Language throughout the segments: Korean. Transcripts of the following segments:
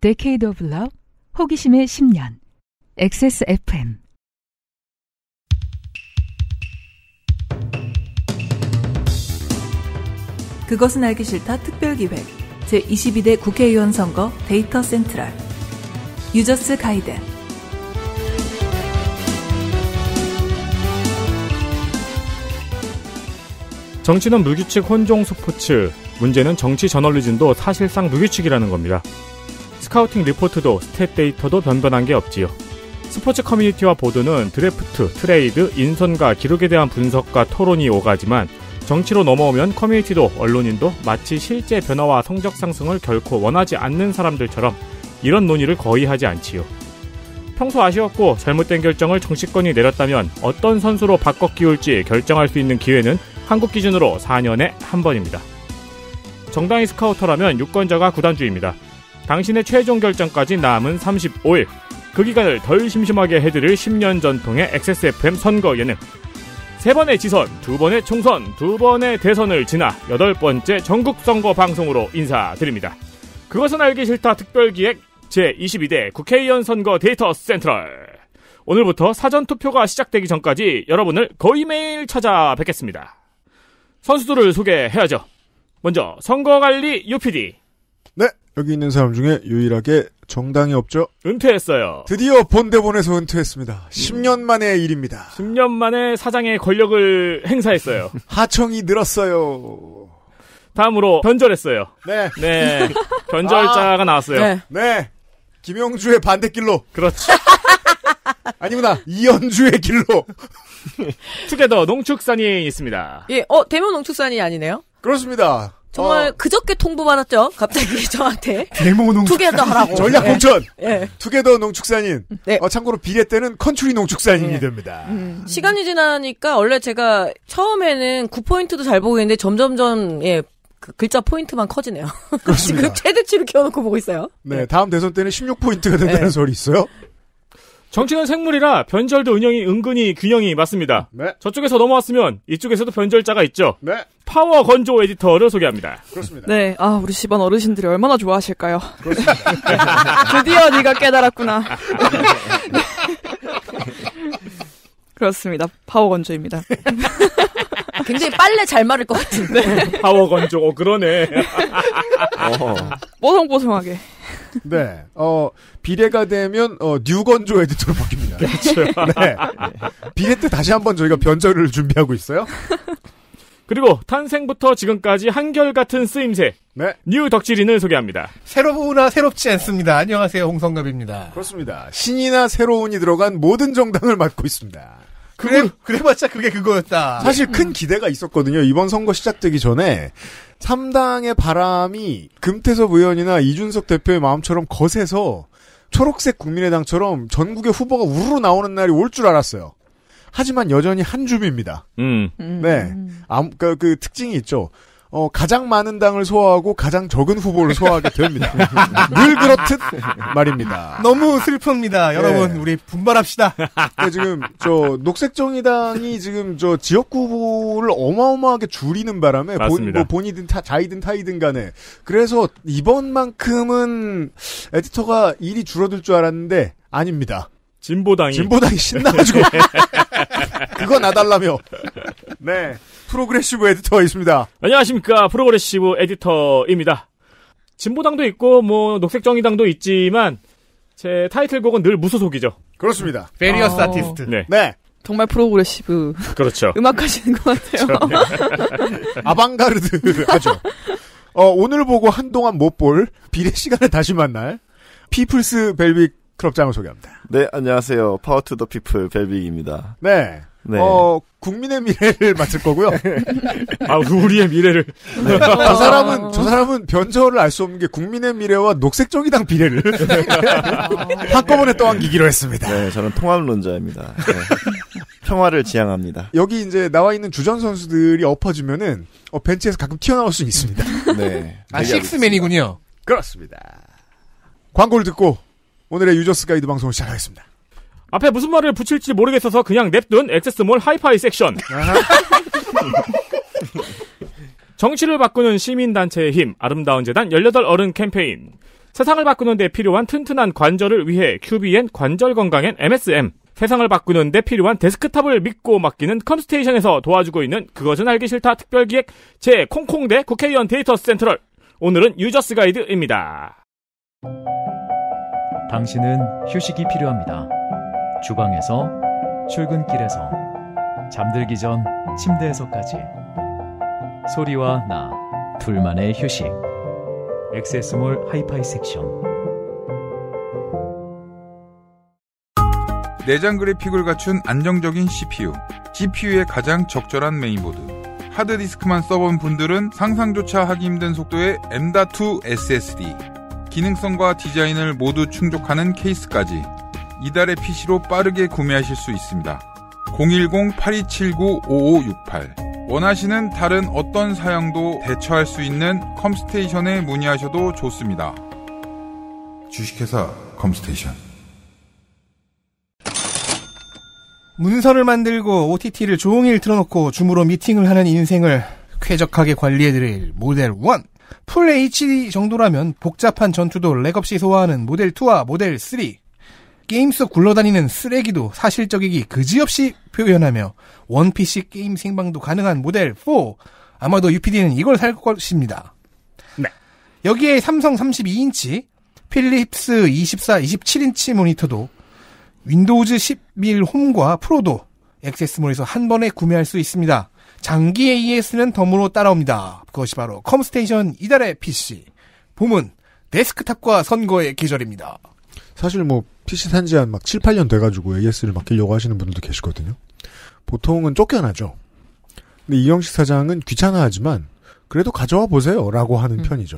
Decade of Love, 호기심의 10년, XSFM. 그것은 알기 싫다 특별기획 제22대 국회의원 선거 데이터 센트럴 유저스 가이드 정치는 무규칙 혼종 스포츠 문제는 정치 저널리즘도 사실상 무규칙이라는 겁니다. 스카우팅 리포트도 스탯 데이터도 변변한 게 없지요. 스포츠 커뮤니티와 보도는 드래프트, 트레이드, 인선과 기록에 대한 분석과 토론이 오가지만 정치로 넘어오면 커뮤니티도 언론인도 마치 실제 변화와 성적 상승을 결코 원하지 않는 사람들처럼 이런 논의를 거의 하지 않지요. 평소 아쉬웠고 잘못된 결정을 정치권이 내렸다면 어떤 선수로 바꿔 끼울지 결정할 수 있는 기회는 한국 기준으로 4년에 한 번입니다. 정당이 스카우터라면 유권자가 구단주입니다. 당신의 최종 결정까지 남은 35일. 그 기간을 덜 심심하게 해드릴 10년 전통의 XSFM 선거 예능. 세 번의 지선, 두 번의 총선, 두 번의 대선을 지나 여덟 번째 전국 선거 방송으로 인사드립니다. 그것은 알기 싫다 특별기획 제22대 국회의원 선거 데이터 센트럴. 오늘부터 사전 투표가 시작되기 전까지 여러분을 거의 매일 찾아뵙겠습니다. 선수들을 소개해야죠. 먼저 선거관리 UPD 여기 있는 사람 중에 유일하게 정당이 없죠. 은퇴했어요. 드디어 본대본에서 은퇴했습니다. 10년 만의 일입니다. 10년 만에 사장의 권력을 행사했어요. 하청이 늘었어요. 다음으로 변절했어요. 네. 네. 변절자가 아, 나왔어요. 네. 네. 김영주의 반대길로. 그렇죠. 아니구나. 이현주의 길로. 투게더 농축산이 있습니다. 예, 어, 대면 농축산이 아니네요? 그렇습니다. 정말 어. 그저께 통보받았죠. 갑자기 저한테. 대개더 하라고. 전략 네. 공천. 예. 투게더 농축산인. 네. 어, 참고로 비례 때는 컨츄리 농축산인이 네. 됩니다. 음. 시간이 지나니까 원래 제가 처음에는 9포인트도 잘 보고 있는데 점점점 예. 그 글자 포인트만 커지네요. 그렇습니다. 지금 최대치로 키워놓고 보고 있어요. 네, 네, 다음 대선 때는 16포인트가 된다는 네. 소리 있어요. 정치는 생물이라 변절도 은영이 은근히 균형이 맞습니다. 네. 저쪽에서 넘어왔으면 이쪽에서도 변절자가 있죠. 네. 파워 건조 에디터를 소개합니다. 그렇습니다. 네, 아 우리 집안 어르신들이 얼마나 좋아하실까요? 드디어 네가 깨달았구나. 네. 그렇습니다. 파워 건조입니다. 아, 굉장히 빨래 잘 마를 것 같은데. 네. 파워 건조, 어, 그러네. 어. 뽀송뽀송하게. 네, 어, 비례가 되면, 어, 뉴건조 에디터로 바뀝니다. 그렇죠. 네. 비례 때 다시 한번 저희가 변절을 준비하고 있어요. 그리고 탄생부터 지금까지 한결같은 쓰임새. 네. 뉴 덕질인을 소개합니다. 새로우나 새롭지 않습니다. 안녕하세요. 홍성갑입니다. 그렇습니다. 신이나 새로운이 들어간 모든 정당을 맡고 있습니다. 그래, 그래봤자 그게 그거였다. 사실 큰 기대가 있었거든요. 이번 선거 시작되기 전에 3당의 바람이 금태섭 의원이나 이준석 대표의 마음처럼 거세서 초록색 국민의당처럼 전국의 후보가 우르르 나오는 날이 올 줄 알았어요. 하지만 여전히 한 줌입니다. 음. 네. 아 그, 그 특징이 있죠. 어, 가장 많은 당을 소화하고 가장 적은 후보를 소화하게 됩니다. 늘 그렇듯 말입니다. 너무 슬픕니다. 네. 여러분, 우리 분발합시다. 그 지금, 저, 녹색정의당이 지금 저 지역구 후보를 어마어마하게 줄이는 바람에 본, 뭐 본이든 타, 자이든 타이든 간에. 그래서 이번만큼은 에디터가 일이 줄어들 줄 알았는데 아닙니다. 진보당이. 진보당이 신나가지고. 그거 나달라며. 네. 프로그레시브 에디터가 있습니다. 안녕하십니까. 프로그레시브 에디터입니다. 진보당도 있고, 뭐, 녹색정의당도 있지만, 제 타이틀곡은 늘 무소속이죠. 그렇습니다. 베리어스 아... 티스트 네. 네. 정말 프로그레시브. 그렇죠. 음악 하시는 것 같아요. 그렇죠. 아방가르드 하죠. 어, 오늘 보고 한동안 못 볼 비례 시간에 다시 만날 피플스 벨빅 클럽장을 소개합니다. 네, 안녕하세요. 파워 투 더 피플 벨빅입니다. 네. 네. 어, 국민의 미래를 맞을 거고요. 아, 그 우리의 미래를. 네. 저 사람은, 아. 저 사람은 변절을 알 수 없는 게 국민의 미래와 녹색정의당 비례를 한꺼번에 떠안기기로 했습니다. 네, 저는 통합론자입니다. 네. 평화를 지향합니다. 여기 이제 나와 있는 주전 선수들이 엎어지면은, 어, 벤치에서 가끔 튀어나올 수 있습니다. 네. 아, 식스맨이군요. 그렇습니다. 광고를 듣고 오늘의 유저스 가이드 방송을 시작하겠습니다. 앞에 무슨 말을 붙일지 모르겠어서 그냥 냅둔 액세스몰 하이파이 섹션. 정치를 바꾸는 시민단체의 힘, 아름다운 재단 18어른 캠페인. 세상을 바꾸는 데 필요한 튼튼한 관절을 위해 QBN 관절 건강엔 MSM. 세상을 바꾸는 데 필요한 데스크탑을 믿고 맡기는 컴스테이션에서 도와주고 있는 그것은 알기 싫다 특별기획 제 콩콩대 국회의원 데이터 센트럴. 오늘은 유저스 가이드입니다. 당신은 휴식이 필요합니다. 주방에서 출근길에서 잠들기 전 침대에서까지 소리와 나 둘만의 휴식 엑세스몰 하이파이 섹션 내장 그래픽을 갖춘 안정적인 CPU g p u 의 가장 적절한 메인보드 하드디스크만 써본 분들은 상상조차 하기 힘든 속도의 M.2 SSD 기능성과 디자인을 모두 충족하는 케이스까지 이달의 PC로 빠르게 구매하실 수 있습니다. 010-8279-5568. 원하시는 다른 어떤 사양도 대처할 수 있는 컴스테이션에 문의하셔도 좋습니다. 주식회사 컴스테이션. 문서를 만들고 OTT를 종일 틀어놓고 줌으로 미팅을 하는 인생을 쾌적하게 관리해드릴 모델 1. 풀 HD 정도라면 복잡한 전투도 렉없이 소화하는 모델 2와 모델 3. 게임 속 굴러다니는 쓰레기도 사실적이기 그지없이 표현하며 원피시 게임 생방도 가능한 모델 4. 아마도 UPD는 이걸 살 것입니다. 네. 여기에 삼성 32인치, 필립스 24, 27인치 모니터도 윈도우즈 11 홈과 프로도 액세스몰에서 한 번에 구매할 수 있습니다. 장기 AES는 덤으로 따라옵니다. 그것이 바로 컴스테이션 이달의 PC. 봄은 데스크탑과 선거의 계절입니다. 사실 뭐 PC 산지 한막 7, 8년 돼가지고 AS를 맡기려고 하시는 분들도 계시거든요. 보통은 쫓겨나죠. 근데 이영식 사장은 귀찮아하지만 그래도 가져와 보세요 라고 하는 음. 편이죠.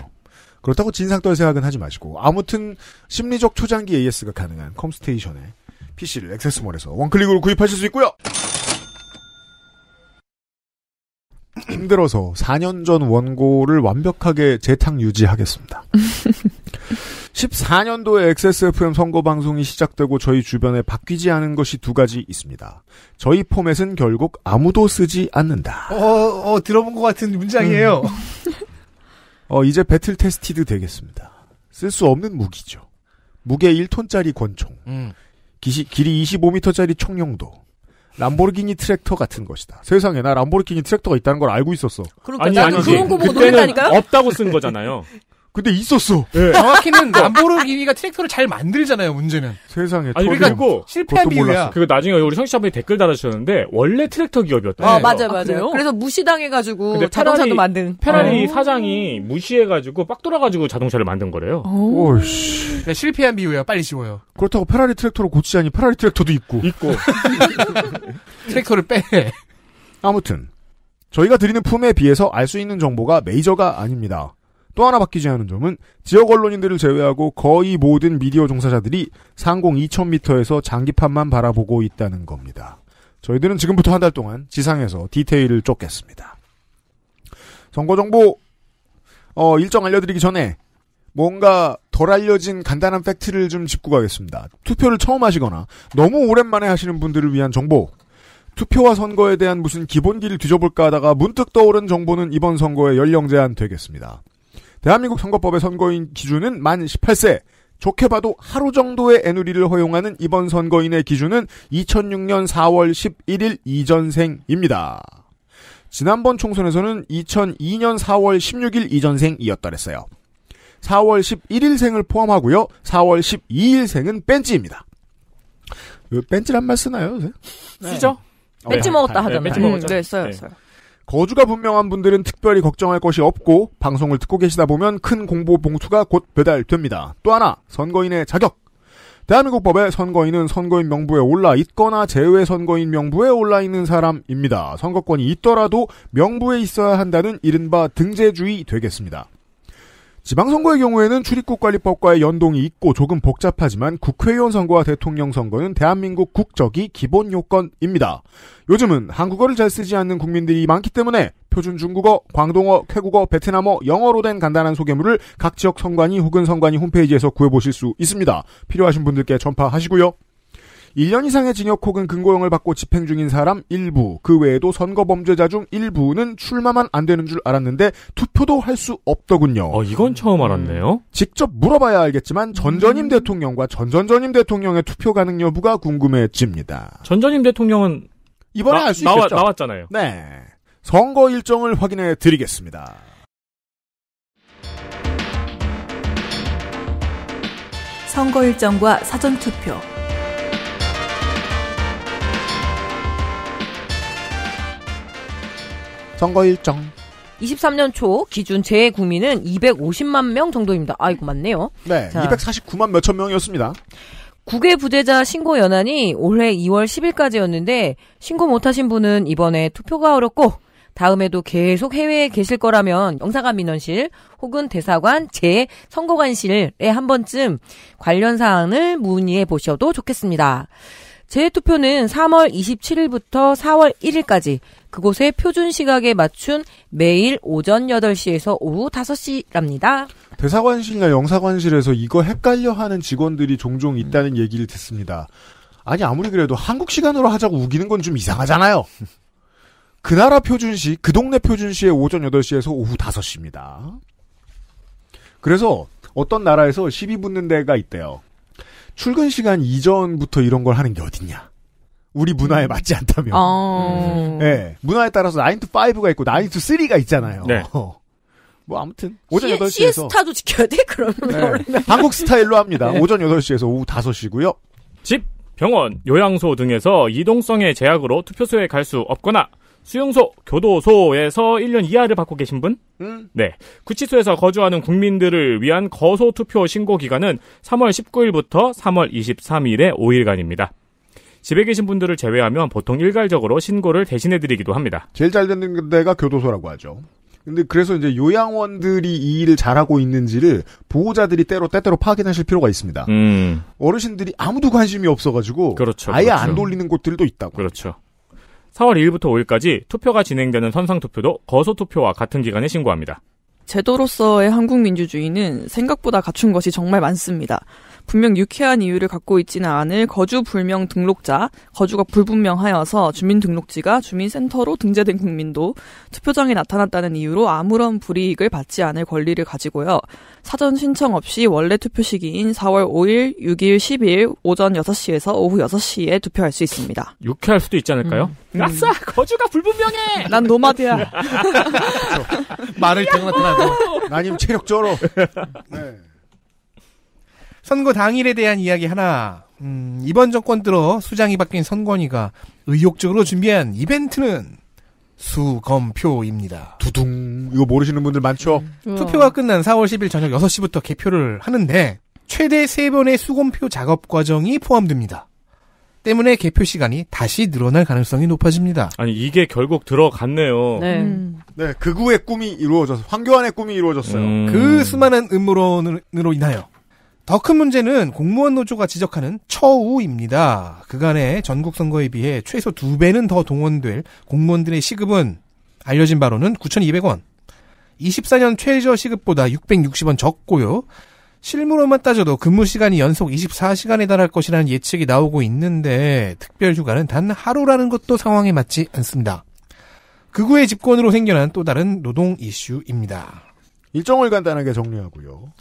그렇다고 진상떨 생각은 하지 마시고 아무튼 심리적 초장기 AS가 가능한 컴스테이션에 PC를 액세스몰에서 원클릭으로 구입하실 수 있고요. 힘들어서 4년 전 원고를 완벽하게 재탕 유지하겠습니다. 14년도에 XSFM 선거 방송이 시작되고 저희 주변에 바뀌지 않은 것이 두 가지 있습니다. 저희 포맷은 결국 아무도 쓰지 않는다. 어, 어 들어본 것 같은 문장이에요. 음. 어, 이제 배틀 테스티드 되겠습니다. 쓸 수 없는 무기죠. 무게 1톤짜리 권총. 음. 기시, 길이 25m짜리 총용도. 람보르기니 트랙터 같은 것이다. 세상에 나 람보르기니 트랙터가 있다는 걸 알고 있었어. 그러니까 아니, 아니 그런 거 보고 놀랬다니까요? 없다고 쓴 거잖아요. 근데 있었어. 네. 정확히는 람보르기니가 트랙터를 잘 만들잖아요. 문제는. 세상에. 아니 그러니까 뭐 그리고 실패한 비유야. 그거 나중에 우리 성취자분이 댓글 달아주셨는데 원래 트랙터 기업이었다. 아 네. 맞아 요 아, 맞아요. 그래서 무시당해가지고 자동차도 만든. 페라리 어. 사장이 무시해가지고 빡돌아가지고 자동차를 만든 거래요. 어. 오씨. 그러니까 실패한 비유야. 빨리 지워요. 그렇다고 페라리 트랙터로 고치자니 페라리 트랙터도 있고. 있고. 트랙터를 빼. 아무튼 저희가 드리는 품에 비해서 알 수 있는 정보가 메이저가 아닙니다. 또 하나 바뀌지 않은 점은 지역 언론인들을 제외하고 거의 모든 미디어 종사자들이 상공 2000m에서 장기판만 바라보고 있다는 겁니다. 저희들은 지금부터 한 달 동안 지상에서 디테일을 쫓겠습니다. 선거 정보 어, 일정 알려드리기 전에 뭔가 덜 알려진 간단한 팩트를 좀 짚고 가겠습니다. 투표를 처음 하시거나 너무 오랜만에 하시는 분들을 위한 정보. 투표와 선거에 대한 무슨 기본기를 뒤져볼까 하다가 문득 떠오른 정보는 이번 선거에 연령 제한 되겠습니다. 대한민국 선거법의 선거인 기준은 만 18세. 좋게 봐도 하루 정도의 애누리를 허용하는 이번 선거인의 기준은 2006년 4월 11일 이전생입니다. 지난번 총선에서는 2002년 4월 16일 이전생이었다랬어요. 4월 11일생을 포함하고요. 4월 12일생은 뺀지입니다. 뺀지란 말 쓰나요? 요 쓰죠. 네. 뺀지 어, 먹었다 네. 하잖아요. 네, 뺀지 먹었죠. 음, 네, 써요, 써요. 네. 거주가 분명한 분들은 특별히 걱정할 것이 없고 방송을 듣고 계시다 보면 큰 공보 봉투가 곧 배달됩니다. 또 하나 선거인의 자격. 대한민국 법에 선거인은 선거인 명부에 올라 있거나 제외 선거인 명부에 올라 있는 사람입니다. 선거권이 있더라도 명부에 있어야 한다는 이른바 등재주의 되겠습니다. 지방선거의 경우에는 출입국관리법과의 연동이 있고 조금 복잡하지만 국회의원 선거와 대통령 선거는 대한민국 국적이 기본 요건입니다. 요즘은 한국어를 잘 쓰지 않는 국민들이 많기 때문에 표준 중국어, 광동어, 쾌국어, 베트남어, 영어로 된 간단한 소개물을 각 지역 선관위 혹은 선관위 홈페이지에서 구해보실 수 있습니다. 필요하신 분들께 전파하시고요. 1년 이상의 징역 혹은 근거형을 받고 집행 중인 사람 일부, 그 외에도 선거 범죄자 중 일부는 출마만 안 되는 줄 알았는데 투표도 할 수 없더군요. 어, 이건 처음 알았네요. 음. 직접 물어봐야 알겠지만 전전임 음. 대통령과 전전전임 대통령의 투표 가능 여부가 궁금해집니다. 전전임 대통령은 이번에 알수 있겠죠. 나왔잖아요. 네. 선거 일정을 확인해 드리겠습니다. 선거 일정과 사전 투표 선거 일정. 23년 초 기준 재외국민은 250만 명 정도입니다. 아이고 맞네요. 네, 자. 249만 몇천 명이었습니다. 국외 부재자 신고 연한이 올해 2월 10일까지였는데 신고 못하신 분은 이번에 투표가 어렵고 다음에도 계속 해외에 계실 거라면 영사관 민원실 혹은 대사관 제 선거관실에 한 번쯤 관련 사항을 문의해 보셔도 좋겠습니다. 재투표는 3월 27일부터 4월 1일까지 그곳의 표준 시각에 맞춘 매일 오전 8시에서 오후 5시랍니다. 대사관실이나 영사관실에서 이거 헷갈려 하는 직원들이 종종 있다는 얘기를 듣습니다. 아니, 아무리 그래도 한국 시간으로 하자고 우기는 건 좀 이상하잖아요. 그 나라 표준시, 그 동네 표준시의 오전 8시에서 오후 5시입니다. 그래서 어떤 나라에서 시비 붙는 데가 있대요. 출근 시간 이전부터 이런 걸 하는 게 어딨냐. 우리 문화에 음. 맞지 않다면. 어... 네, 문화에 따라서 9 to 5가 있고 9 to 3가 있잖아요. 네. 뭐 아무튼 오전 시, 8시에서 시에스타도 지켜야 돼? 그러면 네. 한국 스타일로 합니다. 네. 오전 8시에서 오후 5시고요. 집, 병원, 요양소 등에서 이동성의 제약으로 투표소에 갈 수 없거나 수용소, 교도소에서 1년 이하를 받고 계신 분? 음. 네. 구치소에서 거주하는 국민들을 위한 거소 투표 신고 기간은 3월 19일부터 3월 23일에 5일간입니다. 집에 계신 분들을 제외하면 보통 일괄적으로 신고를 대신해드리기도 합니다. 제일 잘 되는 데가 교도소라고 하죠. 근데 그래서 이제 요양원들이 이 일을 잘하고 있는지를 보호자들이 때로 때때로 파악하실 필요가 있습니다. 음. 어르신들이 아무도 관심이 없어가지고 그렇죠, 아예 그렇죠. 안 돌리는 곳들도 있다고. 그렇죠. 4월 2일부터 5일까지 투표가 진행되는 선상투표도 거소투표와 같은 기간에 신고합니다. 제도로서의 한국 민주주의는 생각보다 갖춘 것이 정말 많습니다. 분명 유쾌한 이유를 갖고 있지는 않을 거주 불명 등록자, 거주가 불분명하여서 주민등록지가 주민센터로 등재된 국민도 투표장에 나타났다는 이유로 아무런 불이익을 받지 않을 권리를 가지고요. 사전 신청 없이 원래 투표 시기인 4월 5일, 6일, 1 0일 오전 6시에서 오후 6시에 투표할 수 있습니다. 유쾌할 수도 있지 않을까요? 음. 음. 아싸! 거주가 불분명해! 난 노마드야. 그렇죠. 말을 대나타나고 나님 체력 쩔어. 네. 선거 당일에 대한 이야기 하나. 음, 이번 정권 들어 수장이 바뀐 선관위가 의욕적으로 준비한 이벤트는 수검표입니다. 두둥. 이거 모르시는 분들 많죠? 음. 음. 투표가 끝난 4월 10일 저녁 6시부터 개표를 하는데 최대 3번의 수검표 작업 과정이 포함됩니다. 때문에 개표 시간이 다시 늘어날 가능성이 높아집니다. 아니 이게 결국 들어갔네요. 네, 음. 네 극우의 그 꿈이 이루어져서 황교안의 꿈이 이루어졌어요. 음. 그 수많은 음모론으로 인하여 더큰 문제는 공무원 노조가 지적하는 처우입니다. 그간의 전국 선거에 비해 최소 두 배는 더 동원될 공무원들의 시급은 알려진 바로는 9,200원. 24년 최저 시급보다 660원 적고요. 실무로만 따져도 근무 시간이 연속 24시간에 달할 것이라는 예측이 나오고 있는데 특별 휴가는 단 하루라는 것도 상황에 맞지 않습니다. 극우의 그 집권으로 생겨난 또 다른 노동 이슈입니다. 일정을 간단하게 정리하고요.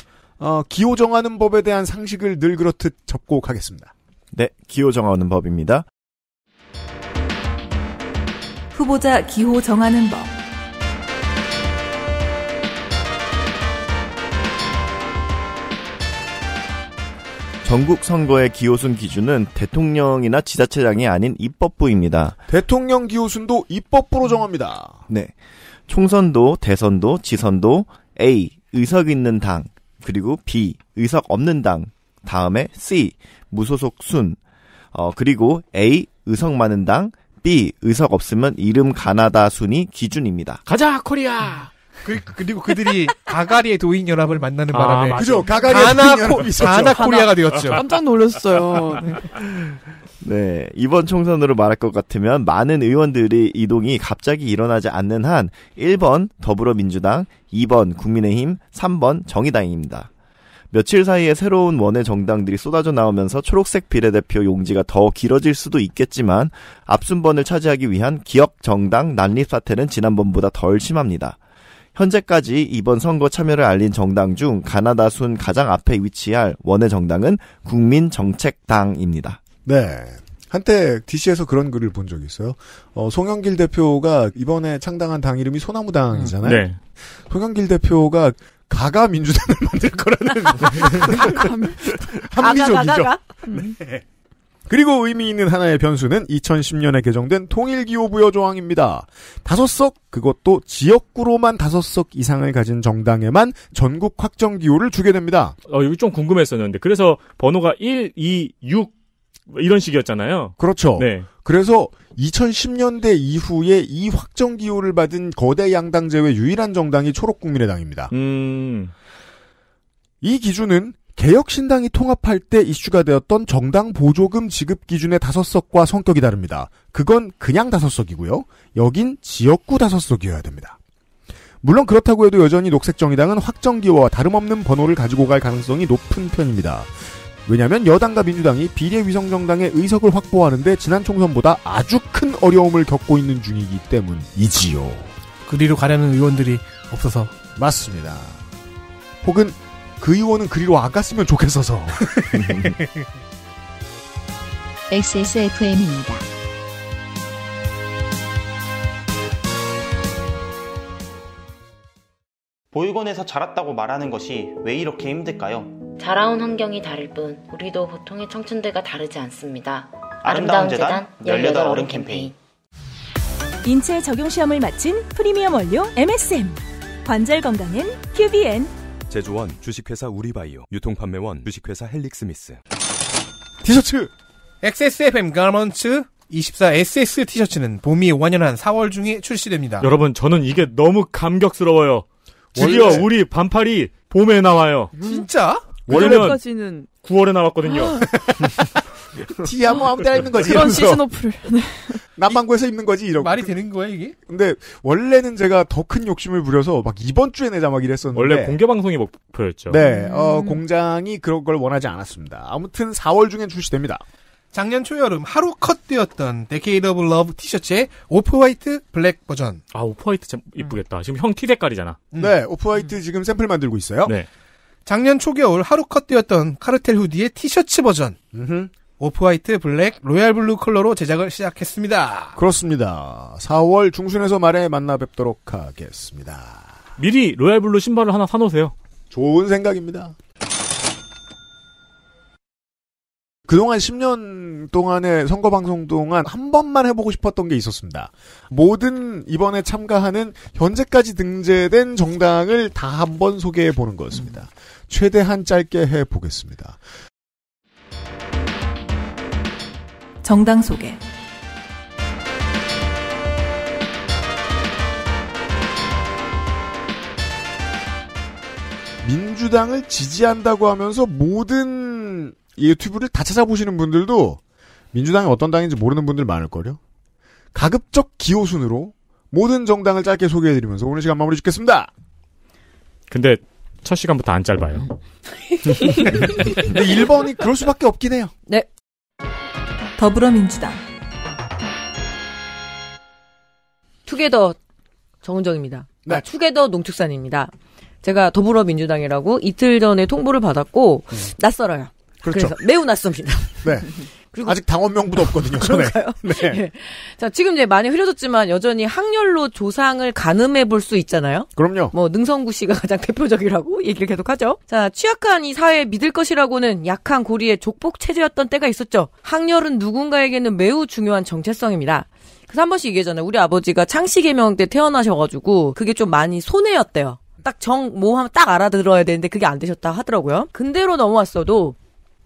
어, 기호 정하는 법에 대한 상식을 늘 그렇듯 접고 가겠습니다. 네, 기호 정하는 법입니다. 후보자 기호 정하는 법. 전국 선거의 기호순 기준은 대통령이나 지자체장이 아닌 입법부입니다. 대통령 기호순도 입법부로 정합니다. 네. 총선도, 대선도, 지선도, A. 의석 있는 당, 그리고 B 의석 없는 당 다음에 C 무소속 순 어, 그리고 A 의석 많은 당 B 의석 없으면 이름 가나다 순이 기준입니다. 가자 코리아. 그, 그리고 그들이 가가리의 도인 연합을 만나는 아, 바람에 그죠 가가리의 가나 도인 연합 가나 코리아가 되었죠. 깜짝 놀랐어요. 네. 네. 네. 이번 총선으로 말할 것 같으면 많은 의원들의 이동이 갑자기 일어나지 않는 한 1번 더불어민주당, 2번 국민의힘, 3번 정의당입니다. 며칠 사이에 새로운 원외 정당들이 쏟아져 나오면서 초록색 비례대표 용지가 더 길어질 수도 있겠지만 앞순번을 차지하기 위한 기역 정당 난립 사태는 지난번보다 덜 심합니다. 현재까지 이번 선거 참여를 알린 정당 중 가나다 순 가장 앞에 위치할 원외 정당은 국민정책당입니다. 네. 한때 DC에서 그런 글을 본 적이 있어요. 어, 송영길 대표가 이번에 창당한 당 이름이 소나무당이잖아요. 음, 네. 송영길 대표가 가가 민주당을 만들 거라는 한미족이죠 네. 그리고 의미 있는 하나의 변수는 2010년에 개정된 통일기호부여 조항입니다. 다섯 석, 그것도 지역구로만 다섯 석 이상을 가진 정당에만 전국 확정기호를 주게 됩니다. 어, 여기 좀 궁금했었는데. 그래서 번호가 1, 2, 6, 이런 식이었잖아요. 그렇죠. 네. 그래서 2010년대 이후에 이 확정 기호를 받은 거대 양당 제외 유일한 정당이 초록국민의당입니다. 음... 이 기준은 개혁신당이 통합할 때 이슈가 되었던 정당 보조금 지급 기준의 다섯 석과 성격이 다릅니다. 그건 그냥 다섯 석이고요. 여긴 지역구 다섯 석이어야 됩니다. 물론 그렇다고 해도 여전히 녹색정의당은 확정기와 다름없는 번호를 가지고 갈 가능성이 높은 편입니다. 왜냐하면 여당과 민주당이 비례위성정당의 의석을 확보하는데 지난 총선보다 아주 큰 어려움을 겪고 있는 중이기 때문이지요. 그리로 가려는 의원들이 없어서 맞습니다. 혹은 그 의원은 그리로 안 갔으면 좋겠어서. XSFM입니다. 보육원에서 자랐다고 말하는 것이 왜 이렇게 힘들까요? 자라온 환경이 다를 뿐 우리도 보통의 청춘들과 다르지 않습니다. 아름다운, 아름다운 재단 18 어른 캠페인 인체 적용 시험을 마친 프리미엄 원료 MSM 관절 건강엔 QBN 제조원 주식회사 우리바이오 유통판매원 주식회사 헬릭스미스 티셔츠 XSFM 가먼츠 24SS 티셔츠는 봄이 완연한 4월 중에 출시됩니다. 여러분 저는 이게 너무 감격스러워요. 드디어 원래... 우리 반팔이 봄에 나와요. 진짜? 원래는 9월에 나왔거든요. 티하면 아무 데나 입는 거지. 그런 시즌 오프를. 네. 남방구에서 입는 거지, 이러고. 말이 되는 거야, 이게? 근데, 원래는 제가 더 큰 욕심을 부려서 막 이번 주에 내자 막 이랬었는데. 원래 공개방송이 목표였죠. 네, 음. 어, 공장이 그런 걸 원하지 않았습니다. 아무튼 4월 중엔 출시됩니다. 작년 초여름 하루 컷 뛰었던 데케이드 오브 러브 티셔츠의 오프화이트 블랙 버전. 아, 오프화이트 참 음. 이쁘겠다. 음. 지금 형티 색깔이잖아. 음. 네, 오프화이트 음. 지금 샘플 만들고 있어요. 네. 작년 초겨울 하루 컷 뛰었던 카르텔 후디의 티셔츠 버전. 음흠. 오프화이트, 블랙, 로얄블루 컬러로 제작을 시작했습니다. 그렇습니다. 4월 중순에서 말에 만나 뵙도록 하겠습니다. 미리 로얄블루 신발을 하나 사놓으세요. 좋은 생각입니다. 그동안 10년 동안의 선거 방송 동안 한 번만 해보고 싶었던 게 있었습니다. 모든 이번에 참가하는 현재까지 등재된 정당을 다 한 번 소개해 보는 거였습니다. 최대한 짧게 해보겠습니다. 정당 소개. 민주당을 지지한다고 하면서 모든 유튜브를 다 찾아보시는 분들도 민주당이 어떤 당인지 모르는 분들 많을걸요? 가급적 기호순으로 모든 정당을 짧게 소개해드리면서 오늘 시간 마무리 짓겠습니다! 근데 첫 시간부터 안 짧아요. 근데 1번이 그럴 수밖에 없긴 해요. 네. 더불어민주당 투게더 정은정입니다. 네. 아, 투게더 농축산입니다. 제가 더불어민주당이라고 이틀 전에 통보를 받았고 음. 낯설어요. 그렇죠. 그래서 매우 낯섭니다. 네. 그리고 아직 당원 명부도 없거든요. 손에. 네. 네. 자 지금 이제 많이 흐려졌지만 여전히 학렬로 조상을 가늠해 볼 수 있잖아요. 그럼요. 뭐 능성구 씨가 가장 대표적이라고 얘기를 계속하죠. 자 취약한 이 사회 믿을 것이라고는 약한 고리의 족복 체제였던 때가 있었죠. 학렬은 누군가에게는 매우 중요한 정체성입니다. 그래서 한 번씩 얘기하잖아요. 우리 아버지가 창씨 개명 때 태어나셔가지고 그게 좀 많이 손해였대요. 딱 정, 뭐 하면 딱 알아들어야 되는데 그게 안 되셨다 하더라고요. 근대로 넘어왔어도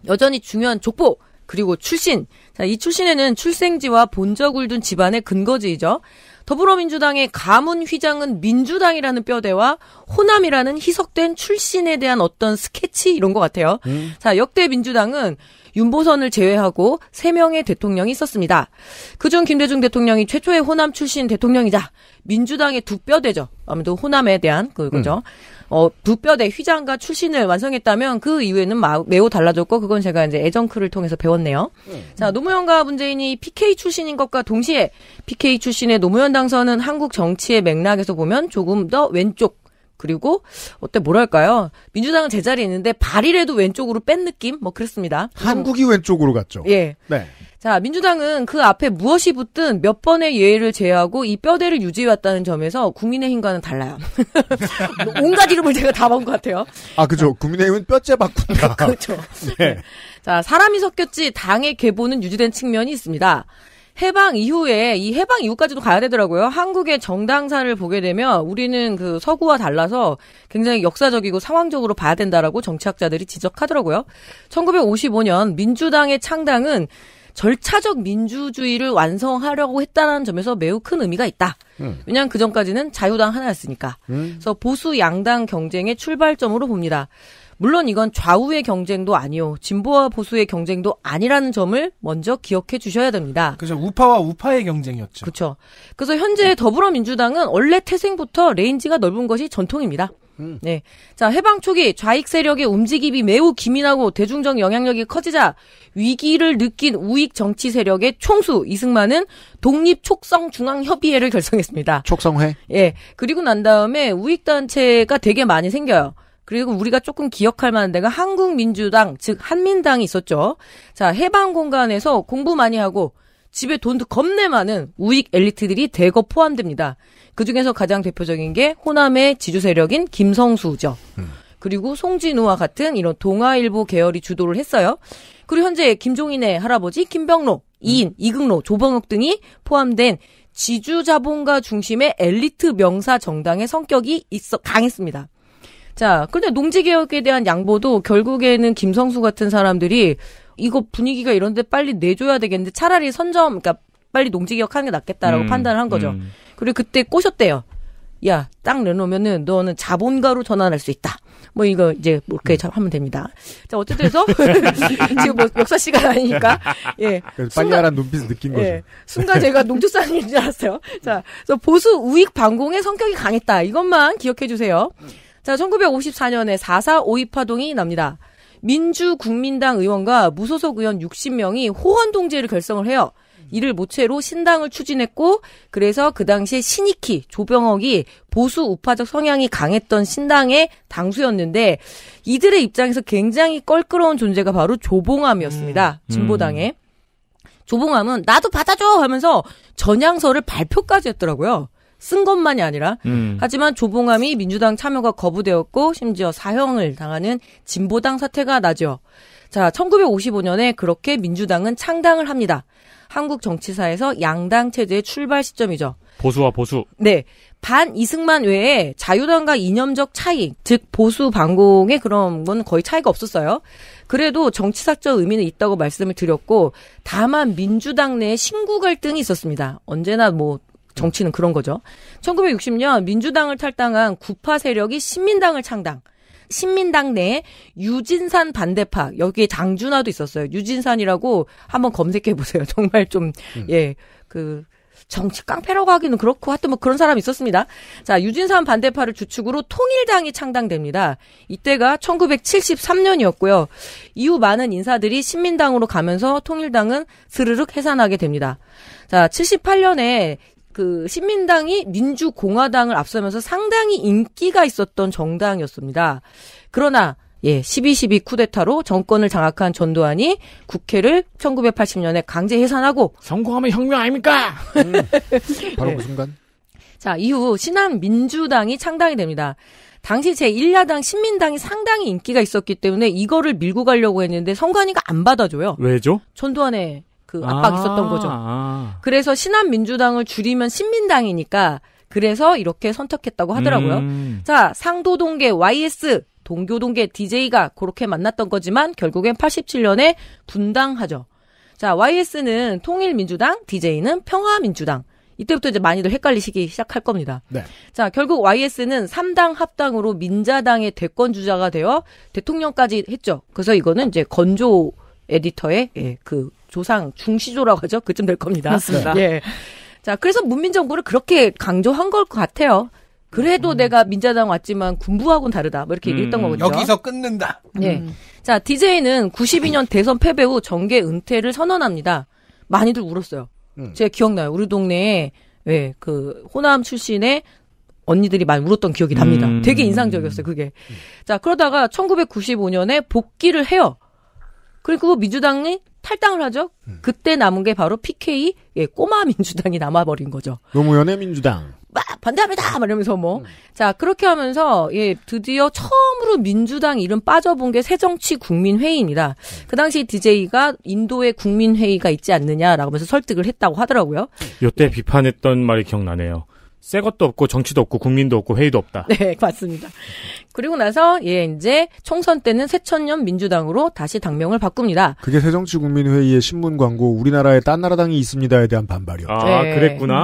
여전히 중요한 족보, 그리고 출신. 자, 이 출신에는 출생지와 본적을 둔 집안의 근거지이죠. 더불어민주당의 가문 휘장은 민주당이라는 뼈대와 호남이라는 희석된 출신에 대한 어떤 스케치 이런 것 같아요. 음. 자, 역대 민주당은 윤보선을 제외하고 3명의 대통령이 있었습니다. 그중 김대중 대통령이 최초의 호남 출신 대통령이자 민주당의 두 뼈대죠. 아무래도 호남에 대한 그거죠. 음. 어, 북뼈대 휘장과 출신을 완성했다면 그 이후에는 마, 매우 달라졌고 그건 제가 이제 애정크를 통해서 배웠네요. 음. 자, 노무현과 문재인이 PK 출신인 것과 동시에 PK 출신의 노무현 당선은 한국 정치의 맥락에서 보면 조금 더 왼쪽 그리고 어때 뭐랄까요 민주당은 제자리에 있는데 발이라도 왼쪽으로 뺀 느낌 뭐 그렇습니다. 한국이 왼쪽으로 갔죠. 예. 네. 자, 민주당은 그 앞에 무엇이 붙든 몇 번의 예의를 제외하고 이 뼈대를 유지해왔다는 점에서 국민의힘과는 달라요. 온갖 이름을 제가 다본것 같아요. 아, 그죠. 국민의힘은 뼈째 바꾼다. 그죠. 렇 네. 자, 사람이 섞였지 당의 계보는 유지된 측면이 있습니다. 해방 이후에 이 해방 이후까지도 가야 되더라고요. 한국의 정당사를 보게 되면 우리는 그 서구와 달라서 굉장히 역사적이고 상황적으로 봐야 된다라고 정치학자들이 지적하더라고요. 1955년 민주당의 창당은 절차적 민주주의를 완성하려고 했다는 점에서 매우 큰 의미가 있다. 음. 왜냐하면 그 전까지는 자유당 하나였으니까. 음. 그래서 보수 양당 경쟁의 출발점으로 봅니다. 물론 이건 좌우의 경쟁도 아니요 진보와 보수의 경쟁도 아니라는 점을 먼저 기억해 주셔야 됩니다. 그래서 우파와 우파의 경쟁이었죠. 그렇죠. 그래서 현재 더불어민주당은 원래 태생부터 레인지가 넓은 것이 전통입니다. 음. 네. 자, 해방 초기 좌익 세력의 움직임이 매우 기민하고 대중적 영향력이 커지자 위기를 느낀 우익 정치 세력의 총수 이승만은 독립 촉성 중앙 협의회를 결성했습니다. 촉성회? 예. 그리고 난 다음에 우익 단체가 되게 많이 생겨요. 그리고 우리가 조금 기억할 만한 데가 한국민주당, 즉 한민당이 있었죠. 자, 해방 공간에서 공부 많이 하고 집에 돈도 겁내 많은 우익 엘리트들이 대거 포함됩니다. 그 중에서 가장 대표적인 게 호남의 지주 세력인 김성수죠. 음. 그리고 송진우와 같은 이런 동아일보 계열이 주도를 했어요. 그리고 현재 김종인의 할아버지 김병로, 이인, 음. 이극로, 조병욱 등이 포함된 지주 자본가 중심의 엘리트 명사 정당의 성격이 있어 강했습니다. 자, 근데 농지 개혁에 대한 양보도 결국에는 김성수 같은 사람들이 이거 분위기가 이런데 빨리 내줘야 되겠는데 차라리 선점, 그러니까 빨리 농지개혁 하는 게 낫겠다라고 음, 판단을 한 거죠. 음. 그리고 그때 꼬셨대요. 야, 딱 내놓으면은 너는 자본가로 전환할 수 있다. 뭐 이거 이제 뭐 이렇게 잘 음. 하면 됩니다. 자 어쨌든 해서 지금 뭐 역사 시간 아니니까 예 빨리하란 눈빛을 느낀 예. 거죠. 예, 순간 제가 농축산인 줄 알았어요. 자 그래서 보수 우익 반공의 성격이 강했다 이것만 기억해 주세요. 자 1954년에 4.4 오입파동이 납니다. 민주국민당 의원과 무소속 의원 60명이 호헌 동제를 결성을 해요. 이를 모체로 신당을 추진했고 그래서 그 당시에 신익희 조병옥이 보수 우파적 성향이 강했던 신당의 당수였는데 이들의 입장에서 굉장히 껄끄러운 존재가 바로 조봉암이었습니다. 음. 진보당의 음. 조봉암은 나도 받아줘 하면서 전향서를 발표까지 했더라고요. 쓴 것만이 아니라 음. 하지만 조봉암이 민주당 참여가 거부되었고 심지어 사형을 당하는 진보당 사태가 나죠. 자, 1955년에 그렇게 민주당은 창당을 합니다. 한국 정치사에서 양당 체제의 출발 시점이죠. 보수와 보수. 네. 반 이승만 외에 자유당과 이념적 차이, 즉 보수 반공의 그런 건 거의 차이가 없었어요. 그래도 정치사적 의미는 있다고 말씀을 드렸고 다만 민주당 내에 신구 갈등이 있었습니다. 언제나 뭐 정치는 그런 거죠. 1960년 민주당을 탈당한 구파 세력이 신민당을 창당. 신민당 내에 유진산 반대파 여기에 장준하도 있었어요. 유진산이라고 한번 검색해 보세요. 정말 좀 음. 예. 그 정치 깡패라고 하기는 그렇고 하여튼 뭐 그런 사람이 있었습니다. 자, 유진산 반대파를 주축으로 통일당이 창당됩니다. 이때가 1973년이었고요. 이후 많은 인사들이 신민당으로 가면서 통일당은 스르륵 해산하게 됩니다. 자, 78년에 그 신민당이 민주공화당을 앞서면서 상당히 인기가 있었던 정당이었습니다. 그러나 예, 1212 쿠데타로 정권을 장악한 전두환이 국회를 1980년에 강제 해산하고 성공하면 혁명 아닙니까? 음, 바로 예. 그 순간. 자, 이후 신한 민주당이 창당이 됩니다. 당시 제1야당 신민당이 상당히 인기가 있었기 때문에 이거를 밀고 가려고 했는데 선관위가 안 받아줘요. 왜죠? 전두환의 그 아, 압박이 아~ 있었던 거죠. 아. 그래서 신한민주당을 줄이면 신민당이니까 그래서 이렇게 선택했다고 하더라고요. 음. 자, 상도동계 YS 동교동계 DJ가 그렇게 만났던 거지만 결국엔 87년에 분당하죠. 자, YS는 통일민주당, DJ는 평화민주당. 이때부터 이제 많이들 헷갈리시기 시작할 겁니다. 네. 자, 결국 YS는 3당 합당으로 민자당의 대권 주자가 되어 대통령까지 했죠. 그래서 이거는 이제 건조 에디터의 예, 그 조상 중시조라고 하죠. 그쯤 될 겁니다. 맞습니다. 예. 자, 그래서 문민정부를 그렇게 강조한 걸 것 같아요. 그래도 음. 내가 민자당 왔지만 군부하고는 다르다. 뭐 이렇게 읽얘기던 음, 거거든요. 여기서 끊는다. 네. 음. 자, DJ는 92년 대선 패배 후 정계 은퇴를 선언합니다. 많이들 울었어요. 음. 제가 기억나요. 우리 동네에 왜그 예, 호남 출신의 언니들이 많이 울었던 기억이 납니다. 음. 되게 인상적이었어요, 그게. 자, 그러다가 1995년에 복귀를 해요. 그리고 민주당이 탈당을 하죠. 음. 그때 남은 게 바로 PK 예, 꼬마 민주당이 남아버린 거죠. 노무현의 민주당. 막 반대합니다. 말하면서 뭐. 음. 자, 그렇게 하면서 예, 드디어 처음으로 민주당 이름 빠져본 게 새정치 국민회의입니다. 음. 그 당시 DJ가 인도의 국민회의가 있지 않느냐라고 하면서 설득을 했다고 하더라고요. 요때 예. 비판했던 말이 기억나네요. 새 것도 없고 정치도 없고 국민도 없고 회의도 없다. 네, 맞습니다. 그리고 나서 예 이제 총선 때는 새천년 민주당으로 다시 당명을 바꿉니다. 그게 새정치국민회의의 신문 광고 우리나라에 딴 나라당이 있습니다에 대한 반발이었죠. 아, 네. 그랬구나.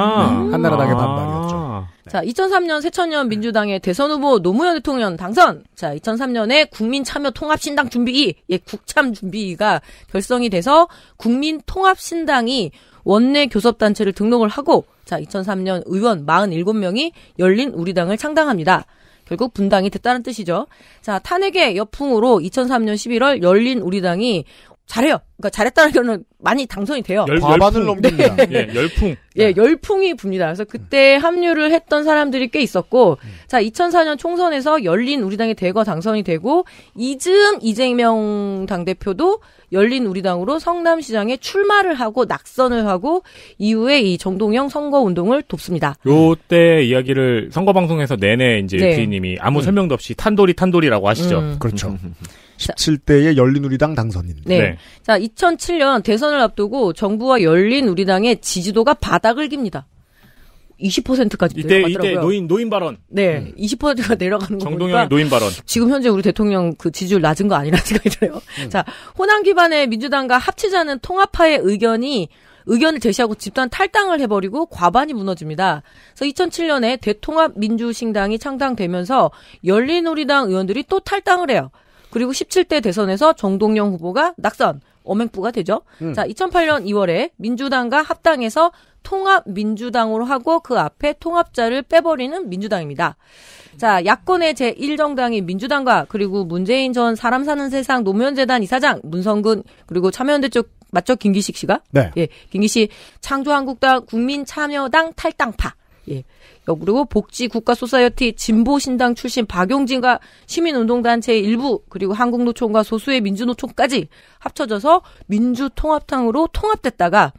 음. 네, 한나라당의 반발이었죠. 아. 네. 자, 2003년 새천년 민주당의 대선 후보 노무현 대통령 당선. 자, 2003년에 국민참여통합신당 준비위, 예, 국참 준비위가 결성이 돼서 국민통합신당이 원내 교섭단체를 등록을 하고 자, 2003년 의원 47명이 열린 우리당을 창당합니다. 결국 분당이 됐다는 뜻이죠. 자, 탄핵의 여풍으로 2003년 11월 열린 우리당이 잘해요. 그러니까 잘했다는 경우는 많이 당선이 돼요. 열, 과반을 넘깁니다. 네. 예, 열풍. 예, 아. 열풍이 붑니다. 그래서 그때 합류를 했던 사람들이 꽤 있었고, 음. 자, 2004년 총선에서 열린 우리당이 대거 당선이 되고, 이즈음 이재명 당대표도 열린 우리당으로 성남시장에 출마를 하고 낙선을 하고, 이후에 이 정동영 선거운동을 돕습니다. 요 때 이야기를 선거방송에서 내내 이제 네. 피님이 아무 음. 설명도 없이 탄돌이 탄돌이라고 하시죠. 음. 그렇죠. 음. 17대의 열린우리당 당선인. 네. 네. 자, 2007년 대선을 앞두고 정부와 열린우리당의 지지도가 바닥을 깁니다. 20%까지 이때, 갔더라고 이때 노인 노인 발언. 네, 음. 20%가 내려가는 거니까. 정동영 노인 발언. 지금 현재 우리 대통령 그 지지율 낮은 거 아니라는 생각이 들어요. 음. 자, 호남 기반의 민주당과 합치자는 통합파의 의견이 의견을 제시하고 집단 탈당을 해버리고 과반이 무너집니다. 그래서 2007년에 대통합 민주신당이 창당되면서 열린우리당 의원들이 또 탈당을 해요. 그리고 17대 대선에서 정동영 후보가 낙선, 어맹부가 되죠. 음. 자, 2008년 2월에 민주당과 합당해서 통합민주당으로 하고 그 앞에 통합자를 빼버리는 민주당입니다. 자, 야권의 제1정당인 민주당과 그리고 문재인 전 사람 사는 세상 노무현재단 이사장 문성근 그리고 참여연대 쪽 맞죠? 김기식 씨가? 네. 예. 김기식 창조한국당 국민참여당 탈당파. 예. 그리고 복지 국가 소사이어티 진보 신당 출신 박용진과 시민운동단체 의 일부 그리고 한국노총과 소수의 민주노총까지 합쳐져서 민주통합당으로 통합됐다가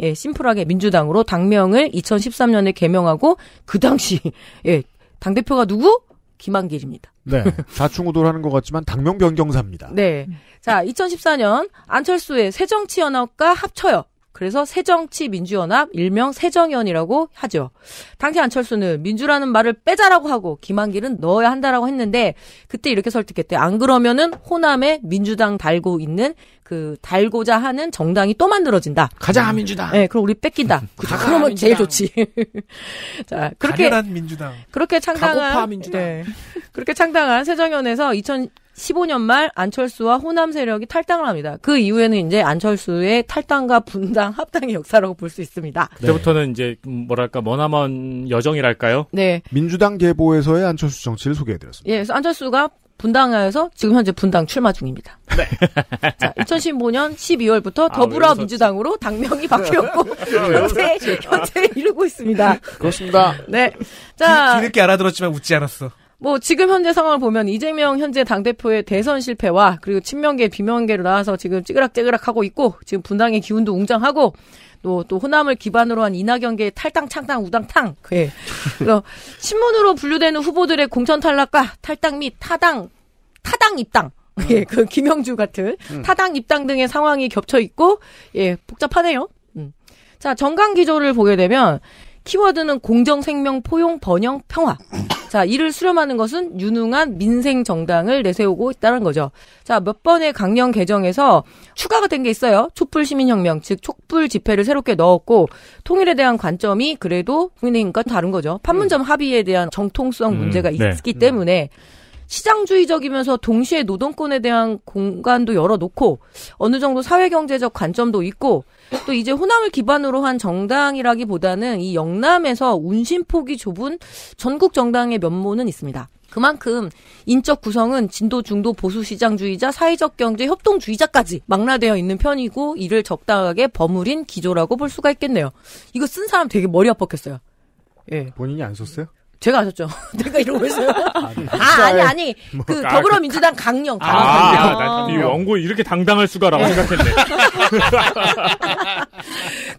예, 심플하게 민주당으로 당명을 2013년에 개명하고 그 당시 예, 당 대표가 누구? 김한길입니다. 네. 좌충우돌하는 것 같지만 당명 변경사입니다. 네. 자, 2014년 안철수의 새정치연합과 합쳐요. 그래서 새정치민주연합 일명 새정연이라고 하죠. 당시 안철수는 민주라는 말을 빼자라고 하고 김한길은 넣어야 한다라고 했는데 그때 이렇게 설득했대. 안 그러면은 호남에 민주당 달고 있는 그 달고자 하는 정당이 또 만들어진다. 가자 민주당. 네, 그럼 우리 뺏긴다. 그쵸, 그러면 민주당. 제일 좋지. 자, 그렇게 민주당. 그렇게 창당한 네, 그렇게 창당한 새정연에서 2000 15년 말 안철수와 호남 세력이 탈당을 합니다. 그 이후에는 이제 안철수의 탈당과 분당, 합당의 역사라고 볼 수 있습니다. 네. 그때부터는 이제 뭐랄까 머나먼 여정이랄까요? 네. 민주당 계보에서의 안철수 정치를 소개해드렸습니다. 예, 그래서 안철수가 분당하여서 지금 현재 분당 출마 중입니다. 네. 자, 2015년 12월부터 더불어민주당으로 아, 당명이 바뀌었고 현재 현재를 이루고 있습니다. 그렇습니다. 네. 자, 뒤늦게 알아들었지만 웃지 않았어. 뭐 지금 현재 상황을 보면 이재명 현재 당대표의 대선 실패와 그리고 친명계 비명계로 나와서 지금 찌그락찌그락 하고 있고 지금 분당의 기운도 웅장하고 또, 또 호남을 기반으로 한 이낙연계의 탈당, 창당, 우당탕. 예. 그래 신문으로 분류되는 후보들의 공천 탈락과 탈당 및 타당, 타당 입당. 음. 예, 그 김영주 같은 음. 타당 입당 등의 상황이 겹쳐 있고, 예, 복잡하네요. 음. 자, 정강 기조를 보게 되면 키워드는 공정, 생명, 포용, 번영, 평화. 자, 이를 수렴하는 것은 유능한 민생 정당을 내세우고 있다는 거죠. 자, 몇 번의 강령 개정에서 추가가 된 게 있어요. 촛불 시민혁명, 즉 촛불 집회를 새롭게 넣었고 통일에 대한 관점이 그래도 국민의힘과 다른 거죠. 판문점 음. 합의에 대한 정통성 음, 문제가 음, 네. 있기 음. 때문에 시장주의적이면서 동시에 노동권에 대한 공간도 열어놓고 어느 정도 사회경제적 관점도 있고 또 이제 호남을 기반으로 한 정당이라기보다는 이 영남에서 운신폭이 좁은 전국 정당의 면모는 있습니다. 그만큼 인적 구성은 진도 중도 보수 시장주의자 사회적 경제 협동주의자까지 망라되어 있는 편이고 이를 적당하게 버무린 기조라고 볼 수가 있겠네요. 이거 쓴 사람 되게 머리 아팠겠어요. 예. 본인이 안 썼어요? 제가 아셨죠? 내가 이러고 있어요. 아, 네. 아 아니 아니 뭐, 그 아, 더불어민주당 그, 강령. 강령. 아, 아, 아 이 아. 원고 이렇게 당당할 수가라고 네. 생각했네.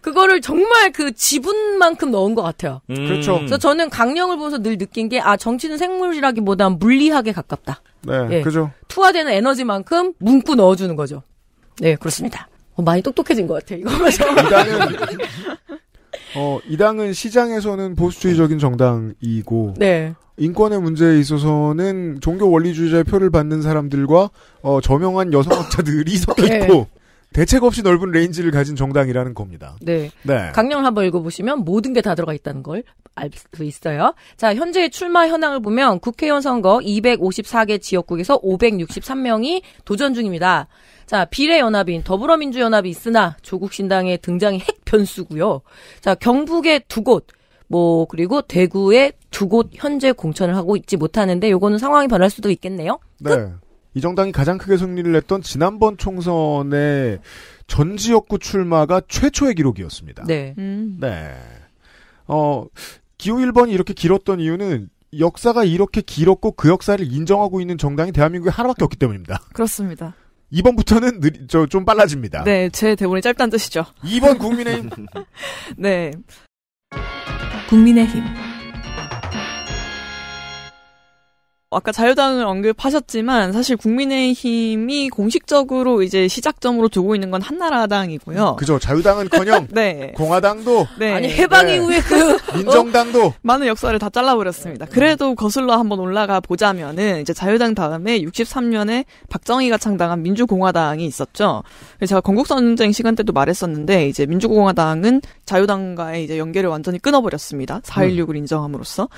그거를 정말 그 지분만큼 넣은 것 같아요. 음. 그렇죠. 그래서 저는 강령을 보면서 늘 느낀 게 아 정치는 생물이라기보단 물리학에 가깝다. 네, 예. 그죠. 투하되는 에너지만큼 문구 넣어주는 거죠. 네, 그렇습니다. 어, 많이 똑똑해진 것 같아요. 이거 보면서. 어, 이 당은 시장에서는 보수주의적인 정당이고 네. 인권의 문제에 있어서는 종교 원리주의자의 표를 받는 사람들과 어, 저명한 여성학자들이 섞여 네. 있고 네. 대책 없이 넓은 레인지를 가진 정당이라는 겁니다. 네. 네. 강령 한번 읽어보시면 모든 게 다 들어가 있다는 걸 알 수 있어요. 자, 현재 출마 현황을 보면 국회의원 선거 254개 지역국에서 563명이 도전 중입니다. 자, 비례연합인 더불어민주연합이 있으나 조국신당의 등장이 핵 변수고요. 자, 경북의 두 곳, 뭐 그리고 대구의 두 곳 현재 공천을 하고 있지 못하는데 요거는 상황이 변할 수도 있겠네요. 네. 이 정당이 가장 크게 승리를 했던 지난번 총선의 전 지역구 출마가 최초의 기록이었습니다. 네. 음. 네. 어, 기호 1번이 이렇게 길었던 이유는 역사가 이렇게 길었고 그 역사를 인정하고 있는 정당이 대한민국에 하나밖에 없기 때문입니다. 그렇습니다. 2번부터는 느리, 저, 좀 빨라집니다. 네, 제 대본이 짧다는 뜻이죠. 2번 국민의힘. 네. 국민의힘. 아까 자유당을 언급하셨지만 사실 국민의힘이 공식적으로 이제 시작점으로 두고 있는 건 한나라당이고요. 음, 그죠. 자유당은커녕 네. 공화당도 네. 아니 해방 네. 이후에 그 민정당도 어? 많은 역사를 다 잘라버렸습니다. 음. 그래도 거슬러 한번 올라가 보자면은 이제 자유당 다음에 63년에 박정희가 창당한 민주공화당이 있었죠. 제가 건국선쟁 시간 때도 말했었는데 이제 민주공화당은 자유당과의 이제 연계를 완전히 끊어버렸습니다. 4.16을 음. 인정함으로써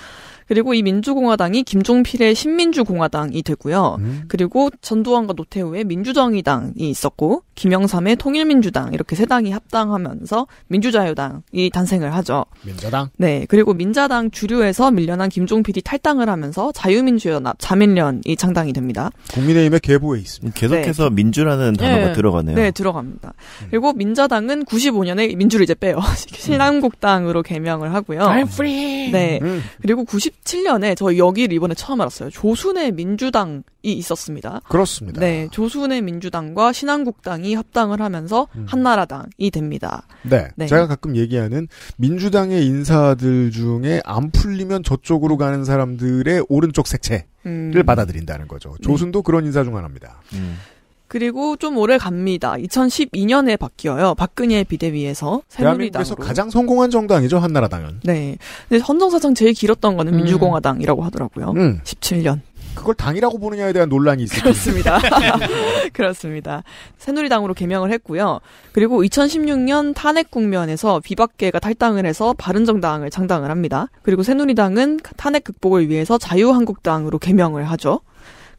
그리고 이 민주공화당이 김종필의 신민주공화당이 되고요. 음. 그리고 전두환과 노태우의 민주정의당이 있었고 김영삼의 통일민주당 이렇게 세 당이 합당하면서 민주자유당이 탄생을 하죠. 민자당. 네. 그리고 민자당 주류에서 밀려난 김종필이 탈당을 하면서 자유민주연합 자민련이 창당이 됩니다. 국민의힘의 계보에 있습니다. 계속해서 네. 민주라는 단어가 네. 들어가네요. 네, 들어갑니다. 음. 그리고 민자당은 95년에 민주를 이제 빼요. 신한국당으로 개명을 하고요. I'm free. 네. 음. 그리고 90 2017년에 저희 여기를 이번에 처음 알았어요. 조순의 민주당이 있었습니다. 그렇습니다. 네, 조순의 민주당과 신한국당이 합당을 하면서 음. 한나라당이 됩니다. 네, 네, 제가 가끔 얘기하는 민주당의 인사들 중에 안 풀리면 저쪽으로 가는 사람들의 오른쪽 색채를 음. 받아들인다는 거죠. 조순도 음. 그런 인사 중 하나입니다. 음. 그리고 좀 오래 갑니다. 2012년에 바뀌어요. 박근혜 비대위에서 새누리당으 그래서 가장 성공한 정당이죠 한나라당은. 네. 근데 헌정사상 제일 길었던 거는 음. 민주공화당이라고 하더라고요. 음. 17년. 그걸 당이라고 보느냐에 대한 논란이 있습니다. 그렇습니다. 그렇습니다. 새누리당으로 개명을 했고요. 그리고 2016년 탄핵 국면에서 비박계가 탈당을 해서 바른정당을 창당을 합니다. 그리고 새누리당은 탄핵 극복을 위해서 자유한국당으로 개명을 하죠.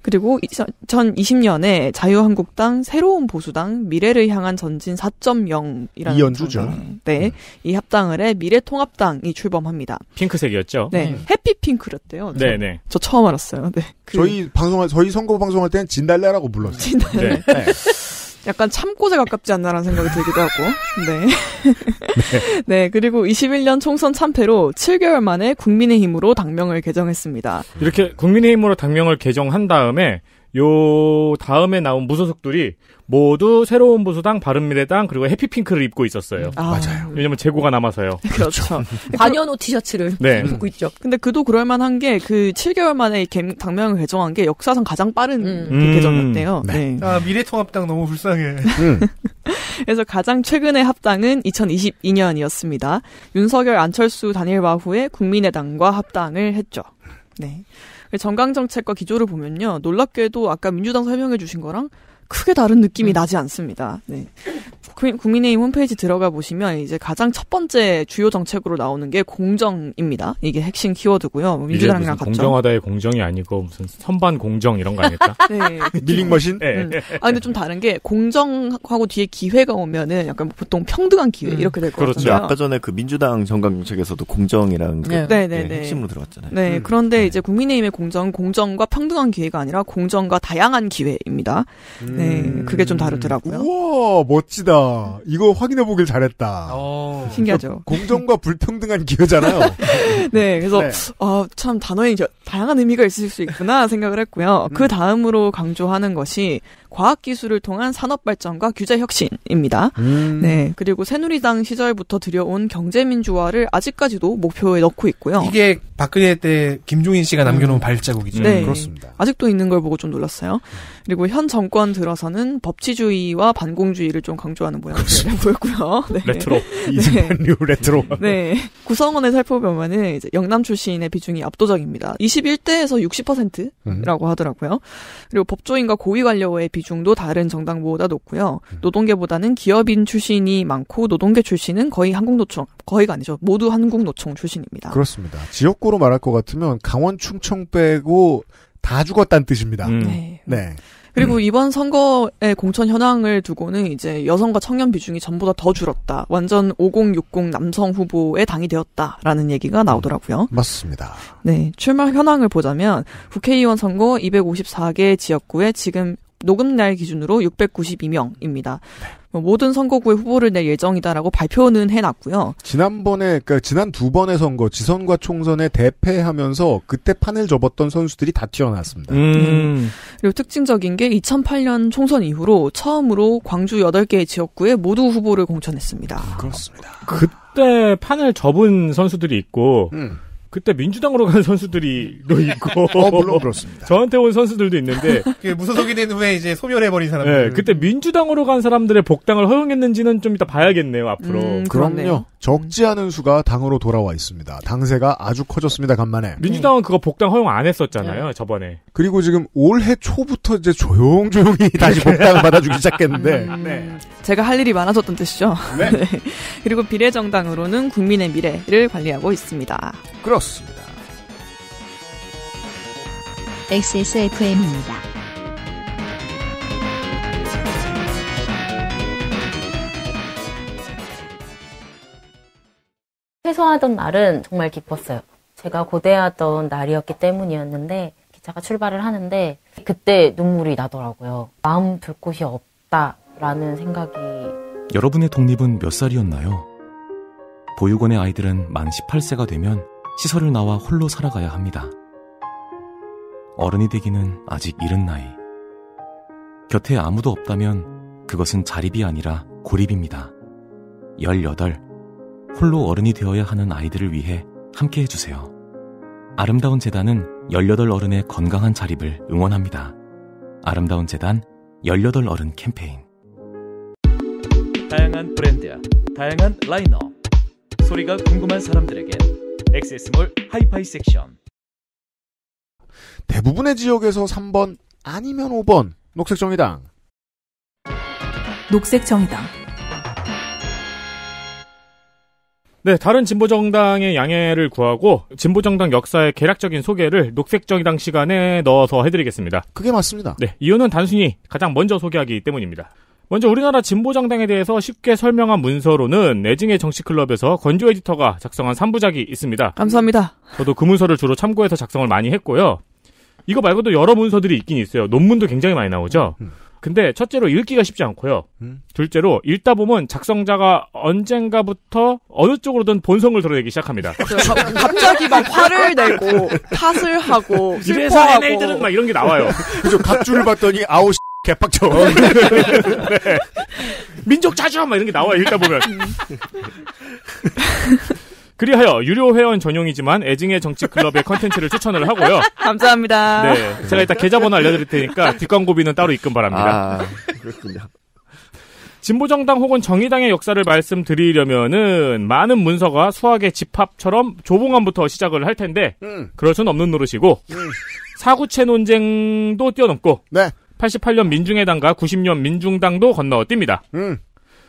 그리고 전 20년에 자유한국당 새로운 보수당 미래를 향한 전진 4.0이라는 이연주죠. 음. 네, 음. 이 합당을 해 미래통합당이 출범합니다. 핑크색이었죠. 네, 음. 해피핑크였대요. 네, 네. 저 처음 알았어요. 네. 그... 저희 방송할 저희 선거 방송할 때는 진달래라고 불렀어요. 진달래. 네. 네. 약간 참고제 가깝지 않나라는 생각이 들기도 하고. 네. 네. 네. 그리고 21년 총선 참패로 7개월 만에 국민의힘으로 당명을 개정했습니다. 이렇게 국민의힘으로 당명을 개정한 다음에 요 다음에 나온 무소속들이 모두 새로운 보수당, 바른미래당, 그리고 해피핑크를 입고 있었어요. 아. 맞아요. 왜냐면 재고가 남아서요. 그렇죠. 그렇죠. 관현호 티셔츠를 네. 입고 있죠. 근데 그도 그럴만한 게 그 7개월 만에 당명을 개정한 게 역사상 가장 빠른 음. 개정이었대요. 그 음. 네. 네. 아, 미래통합당 너무 불쌍해. 음. 그래서 가장 최근의 합당은 2022년이었습니다. 윤석열, 안철수, 단일 와후에 국민의당과 합당을 했죠. 네. 그 정강정책과 기조를 보면요. 놀랍게도 아까 민주당 설명해 주신 거랑 크게 다른 느낌이 음. 나지 않습니다. 네. 국민의힘 홈페이지 들어가 보시면 이제 가장 첫 번째 주요 정책으로 나오는 게 공정입니다. 이게 핵심 키워드고요. 뭐 민주당이랑 같죠. 공정하다의 공정이 아니고 무슨 선반 공정 이런 거 아닐까? 네. 밀링 머신? 네. 음. 아 근데 좀 다른 게 공정하고 뒤에 기회가 오면은 약간 뭐 보통 평등한 기회 음. 이렇게 될 거거든요. 그렇죠. 아까 전에 그 민주당 정강 정책에서도 공정이라는 네. 그 네, 네, 네. 핵심으로 들어갔잖아요. 네. 음. 그런데 네. 이제 국민의힘의 공정 공정과 평등한 기회가 아니라 공정과 다양한 기회입니다. 네. 음. 그게 좀 다르더라고요. 우와 멋지다. 신기다 어, 이거 확인해 보길 잘했다. 어. 신기하죠. 공정과 불평등한 기회잖아요. 네, 그래서 네. 어, 참 단어에 다양한 의미가 있을 수 있구나 생각을 했고요. 음. 그 다음으로 강조하는 것이 과학 기술을 통한 산업 발전과 규제 혁신입니다. 음. 네, 그리고 새누리당 시절부터 들여온 경제 민주화를 아직까지도 목표에 넣고 있고요. 이게 박근혜 때 김종인 씨가 남겨놓은 음. 발자국이죠. 네, 그렇습니다. 아직도 있는 걸 보고 좀 놀랐어요. 그리고 현 정권 들어서는 법치주의와 반공주의를 좀 강조하는 모양새를 그렇죠. 보였고요. 네. 레트로 이승만 네. 레트로. 네 구성원을 살펴보면은 이제 영남 출신의 비중이 압도적입니다. 21대에서 60%라고 음. 하더라고요. 그리고 법조인과 고위관료의 비중도 다른 정당보다 높고요. 음. 노동계보다는 기업인 출신이 많고 노동계 출신은 거의 한국노총 거의가 아니죠. 모두 한국노총 출신입니다. 그렇습니다. 지역구로 말할 것 같으면 강원 충청 빼고 다 죽었다는 뜻입니다. 음. 네. 네. 그리고 음. 이번 선거의 공천 현황을 두고는 이제 여성과 청년 비중이 전보다 더 줄었다. 완전 5060 남성 후보에 당이 되었다라는 얘기가 음. 나오더라고요. 맞습니다. 네, 출마 현황을 보자면 국회의원 선거 254개 지역구에 지금 녹음 날 기준으로 692명입니다. 네. 뭐 모든 선거구에 후보를 낼 예정이다라고 발표는 해놨고요. 지난번에 그러니까 지난 두 번의 선거 지선과 총선에 대패하면서 그때 판을 접었던 선수들이 다 튀어나왔습니다. 음. 네. 그리고 특징적인 게 2008년 총선 이후로 처음으로 광주 8개 지역구에 모두 후보를 공천했습니다. 그렇습니다. 그때 판을 접은 선수들이 있고 음. 그때 민주당으로 간 선수들이도 있고. 어, 물론 그렇습니다. 저한테 온 선수들도 있는데. 무소속이 된 후에 이제 소멸해버린 사람들. 네, 그때 민주당으로 간 사람들의 복당을 허용했는지는 좀 이따 봐야겠네요, 앞으로. 음, 그럼요. 적지 않은 수가 당으로 돌아와 있습니다. 당세가 아주 커졌습니다, 간만에. 민주당은 그거 복당 허용 안 했었잖아요, 네. 저번에. 그리고 지금 올해 초부터 이제 조용조용히 다시 복당을 네. 받아주기 시작했는데. 음, 네. 제가 할 일이 많아졌던 뜻이죠. 네. 네. 그리고 비례정당으로는 국민의 미래를 관리하고 있습니다. 그렇 없습니다. XSFM입니다. 최소하던 날은 정말 기뻤어요. 제가 고대하던 날이었기 때문이었는데 기차가 출발을 하는데 그때 눈물이 나더라고요. 마음 둘 곳이 없다라는 생각이 여러분의 독립은 몇 살이었나요? 보육원의 아이들은 만 18세가 되면 시설을 나와 홀로 살아가야 합니다. 어른이 되기는 아직 이른 나이. 곁에 아무도 없다면 그것은 자립이 아니라 고립입니다. 18. 홀로 어른이 되어야 하는 아이들을 위해 함께 해주세요. 아름다운 재단은 18 어른의 건강한 자립을 응원합니다. 아름다운 재단 18 어른 캠페인. 다양한 브랜드, 야 다양한 라이너 소리가 궁금한 사람들에게 x s 스몰 하이파이 섹션 대부분의 지역에서 3번 아니면 5번 녹색정의당 녹색정의당 네, 다른 진보정당의 양해를 구하고 진보정당 역사의 개략적인 소개를 녹색정의당 시간에 넣어서 해드리겠습니다. 그게 맞습니다. 네, 이유는 단순히 가장 먼저 소개하기 때문입니다. 먼저 우리나라 진보정당에 대해서 쉽게 설명한 문서로는 내증의 정치클럽에서 권조 에디터가 작성한 3부작이 있습니다. 감사합니다. 저도 그 문서를 주로 참고해서 작성을 많이 했고요. 이거 말고도 여러 문서들이 있긴 있어요. 논문도 굉장히 많이 나오죠. 음. 근데 첫째로 읽기가 쉽지 않고요. 음. 둘째로 읽다 보면 작성자가 언젠가부터 어느 쪽으로든 본성을 드러내기 시작합니다. 그렇죠. 갑자기 막 화를 내고 탓을 하고 이래서 슬퍼하고. NL들은 막 이런 게 나와요. 그죠 갑줄을 봤더니 아웃 개빡쳐. 네. 민족 자주! 막 이런 게 나와요, 읽다 보면. 그리하여 유료 회원 전용이지만 애증의 정치 클럽의 컨텐츠를 추천을 하고요. 감사합니다. 네, 제가 이따 계좌번호 알려드릴 테니까 뒷광고비는 따로 입금 바랍니다. 아, 그렇군요. 진보정당 혹은 정의당의 역사를 말씀드리려면은 많은 문서가 수학의 집합처럼 조봉암부터 시작을 할 텐데 음. 그럴 수는 없는 노릇이고 음. 사구체 논쟁도 뛰어넘고 네. 88년 민중해당과 90년 민중당도 건너뛰니다. 음.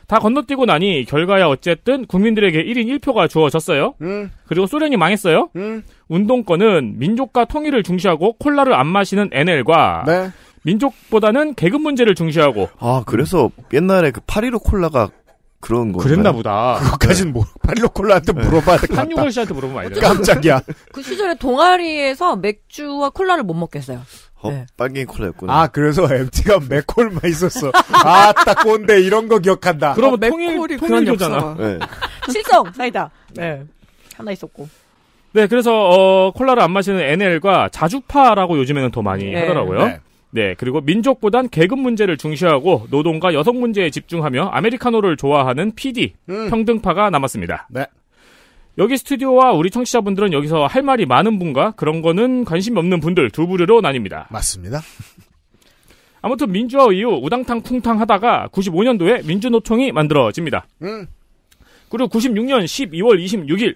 다 건너뛰고 나니 결과야 어쨌든 국민들에게 1인 1표가 주어졌어요. 음. 그리고 소련이 망했어요. 음. 운동권은 민족과 통일을 중시하고 콜라를 안 마시는 NL과 네. 민족보다는 계급 문제를 중시하고 아 그래서 옛날에 그 파리로 콜라가 그런 거 그랬나 보다. 그것까진 네. 모 파리로 콜라한테 네. 물어봐야 될것 같다. 한유걸 씨한테 물어보면 알려. 깜짝이야. 그 시절에 동아리에서 맥주와 콜라를 못 먹겠어요. 어? 네. 빨갱이 콜라였구나. 아, 그래서 MT가 맥콜만 있었어. 아, 딱 꼰대, 이런 거 기억한다. 그러면 어, 통일, 통일교잖아. 네. 성 사이다. 네. 하나 있었고. 네, 그래서, 어, 콜라를 안 마시는 NL과 자주파라고 요즘에는 더 많이 네. 하더라고요. 네. 네, 그리고 민족보단 계급 문제를 중시하고 노동과 여성 문제에 집중하며 아메리카노를 좋아하는 PD, 음. 평등파가 남았습니다. 네. 여기 스튜디오와 우리 청취자분들은 여기서 할 말이 많은 분과 그런 거는 관심 없는 분들 두 부류로 나뉩니다. 맞습니다. 아무튼 민주화 이후 우당탕 쿵탕 하다가 95년도에 민주노총이 만들어집니다. 음. 그리고 96년 12월 26일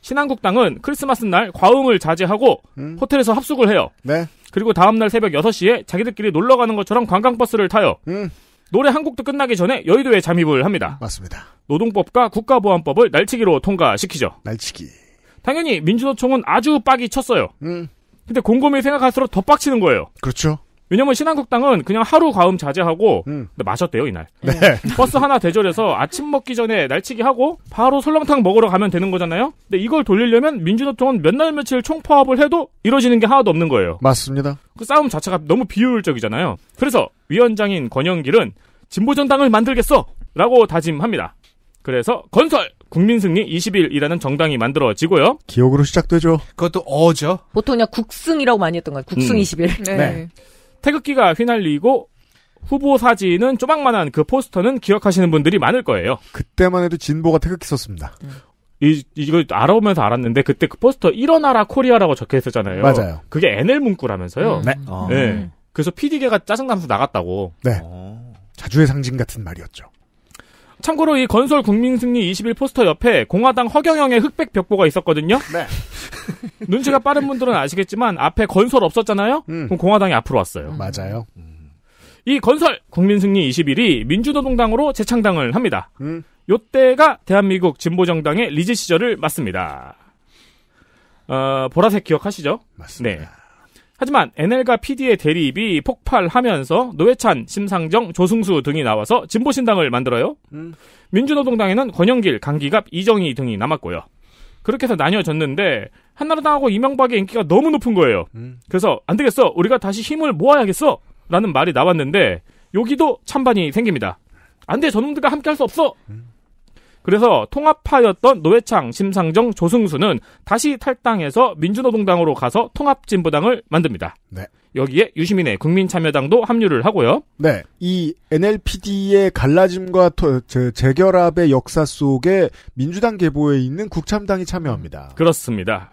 신한국당은 크리스마스 날 과음을 자제하고 음. 호텔에서 합숙을 해요. 네. 그리고 다음날 새벽 6시에 자기들끼리 놀러 가는 것처럼 관광버스를 타요. 음. 노래 한 곡도 끝나기 전에 여의도에 잠입을 합니다. 맞습니다. 노동법과 국가보안법을 날치기로 통과시키죠. 날치기. 당연히 민주노총은 아주 빡이 쳤어요. 음. 근데 곰곰이 생각할수록 더 빡치는 거예요. 그렇죠. 왜냐면 신한국당은 그냥 하루 과음 자제하고 음. 근데 마셨대요 이날 네. 네. 버스 하나 대절해서 아침 먹기 전에 날치기 하고 바로 설렁탕 먹으러 가면 되는 거잖아요 근데 이걸 돌리려면 민주노총은 몇 날 며칠 총파업을 해도 이루어지는 게 하나도 없는 거예요 맞습니다 그 싸움 자체가 너무 비효율적이잖아요 그래서 위원장인 권영길은 진보전당을 만들겠어 라고 다짐합니다 그래서 건설 국민승리 20일이라는 정당이 만들어지고요. 기억으로 시작되죠. 그것도 어죠. 보통 그냥 국승이라고 많이 했던 거예요. 국승 음. 20일. 네. 네. 태극기가 휘날리고 후보 사진은 조박만한 그 포스터는 기억하시는 분들이 많을 거예요. 그때만 해도 진보가 태극기 썼습니다. 이, 이거 알아보면서 알았는데 그때 그 포스터 일어나라 코리아라고 적혀 있었잖아요. 맞아요. 그게 NL 문구라면서요. 음. 네. 아. 네. 그래서 PD계가 짜증나면서 나갔다고. 네. 아. 자주의 상징 같은 말이었죠. 참고로 이 건설 국민승리 21 포스터 옆에 공화당 허경영의 흑백 벽보가 있었거든요. 네. 눈치가 빠른 분들은 아시겠지만 앞에 건설 없었잖아요. 음. 그럼 공화당이 앞으로 왔어요. 음. 맞아요. 이 건설 국민승리 21이 민주노동당으로 재창당을 합니다. 음. 요때가 대한민국 진보정당의 리즈 시절을 맞습니다. 어, 보라색 기억하시죠? 맞습니다. 네. 하지만 NL과 PD의 대립이 폭발하면서 노회찬, 심상정, 조승수 등이 나와서 진보신당을 만들어요. 음. 민주노동당에는 권영길, 강기갑, 이정희 등이 남았고요. 그렇게 해서 나뉘어졌는데 한나라당하고 이명박의 인기가 너무 높은 거예요. 음. 그래서 안 되겠어. 우리가 다시 힘을 모아야겠어. 라는 말이 나왔는데 여기도 찬반이 생깁니다. 안 돼. 저놈들과 함께 할 수 없어. 음. 그래서 통합파였던 노회창, 심상정, 조승수는 다시 탈당해서 민주노동당으로 가서 통합진보당을 만듭니다. 네. 여기에 유시민의 국민참여당도 합류를 하고요. 네. 이 NLPD의 갈라짐과 재결합의 역사 속에 민주당 계보에 있는 국참당이 참여합니다. 그렇습니다.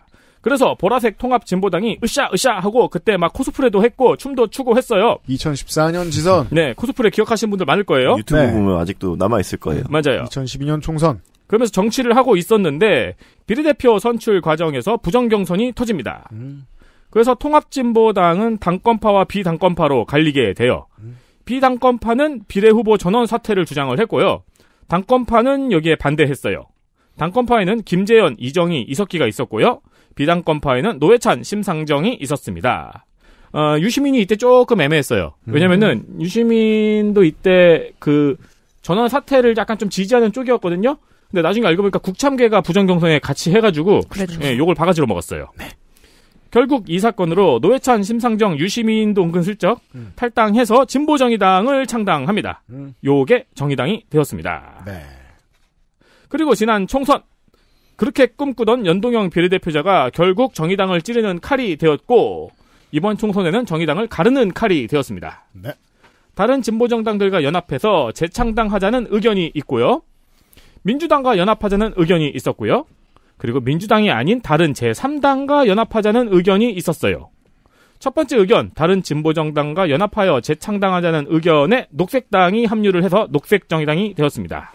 그래서 보라색 통합 진보당이 으쌰 으쌰 하고 그때 막 코스프레도 했고 춤도 추고 했어요. 2014년 지선. 네, 코스프레 기억하시는 분들 많을 거예요. 유튜브 네. 보면 아직도 남아 있을 거예요. 네, 맞아요. 2012년 총선. 그러면서 정치를 하고 있었는데 비례대표 선출 과정에서 부정경선이 터집니다. 음. 그래서 통합진보당은 당권파와 비당권파로 갈리게 돼요. 음. 비당권파는 비례후보 전원 사퇴를 주장을 했고요. 당권파는 여기에 반대했어요. 당권파에는 김재현, 이정희, 이석기가 있었고요. 비당권파에는 노회찬, 심상정이 있었습니다. 어, 유시민이 이때 조금 애매했어요. 음. 왜냐면은 음. 유시민도 이때 그 전원 사태를 약간 좀 지지하는 쪽이었거든요. 근데 나중에 알고 보니까 국참계가 부정경선에 같이 해가지고 그렇죠. 예, 욕을 바가지로 먹었어요. 네. 결국 이 사건으로 노회찬, 심상정, 유시민도 은근슬쩍 음. 탈당해서 진보정의당을 창당합니다. 음. 요게 정의당이 되었습니다. 네. 그리고 지난 총선 그렇게 꿈꾸던 연동형 비례대표자가 결국 정의당을 찌르는 칼이 되었고 이번 총선에는 정의당을 가르는 칼이 되었습니다. 네. 다른 진보 정당들과 연합해서 재창당하자는 의견이 있고요. 민주당과 연합하자는 의견이 있었고요. 그리고 민주당이 아닌 다른 제3당과 연합하자는 의견이 있었어요. 첫 번째 의견, 다른 진보 정당과 연합하여 재창당하자는 의견에 녹색당이 합류를 해서 녹색정의당이 되었습니다.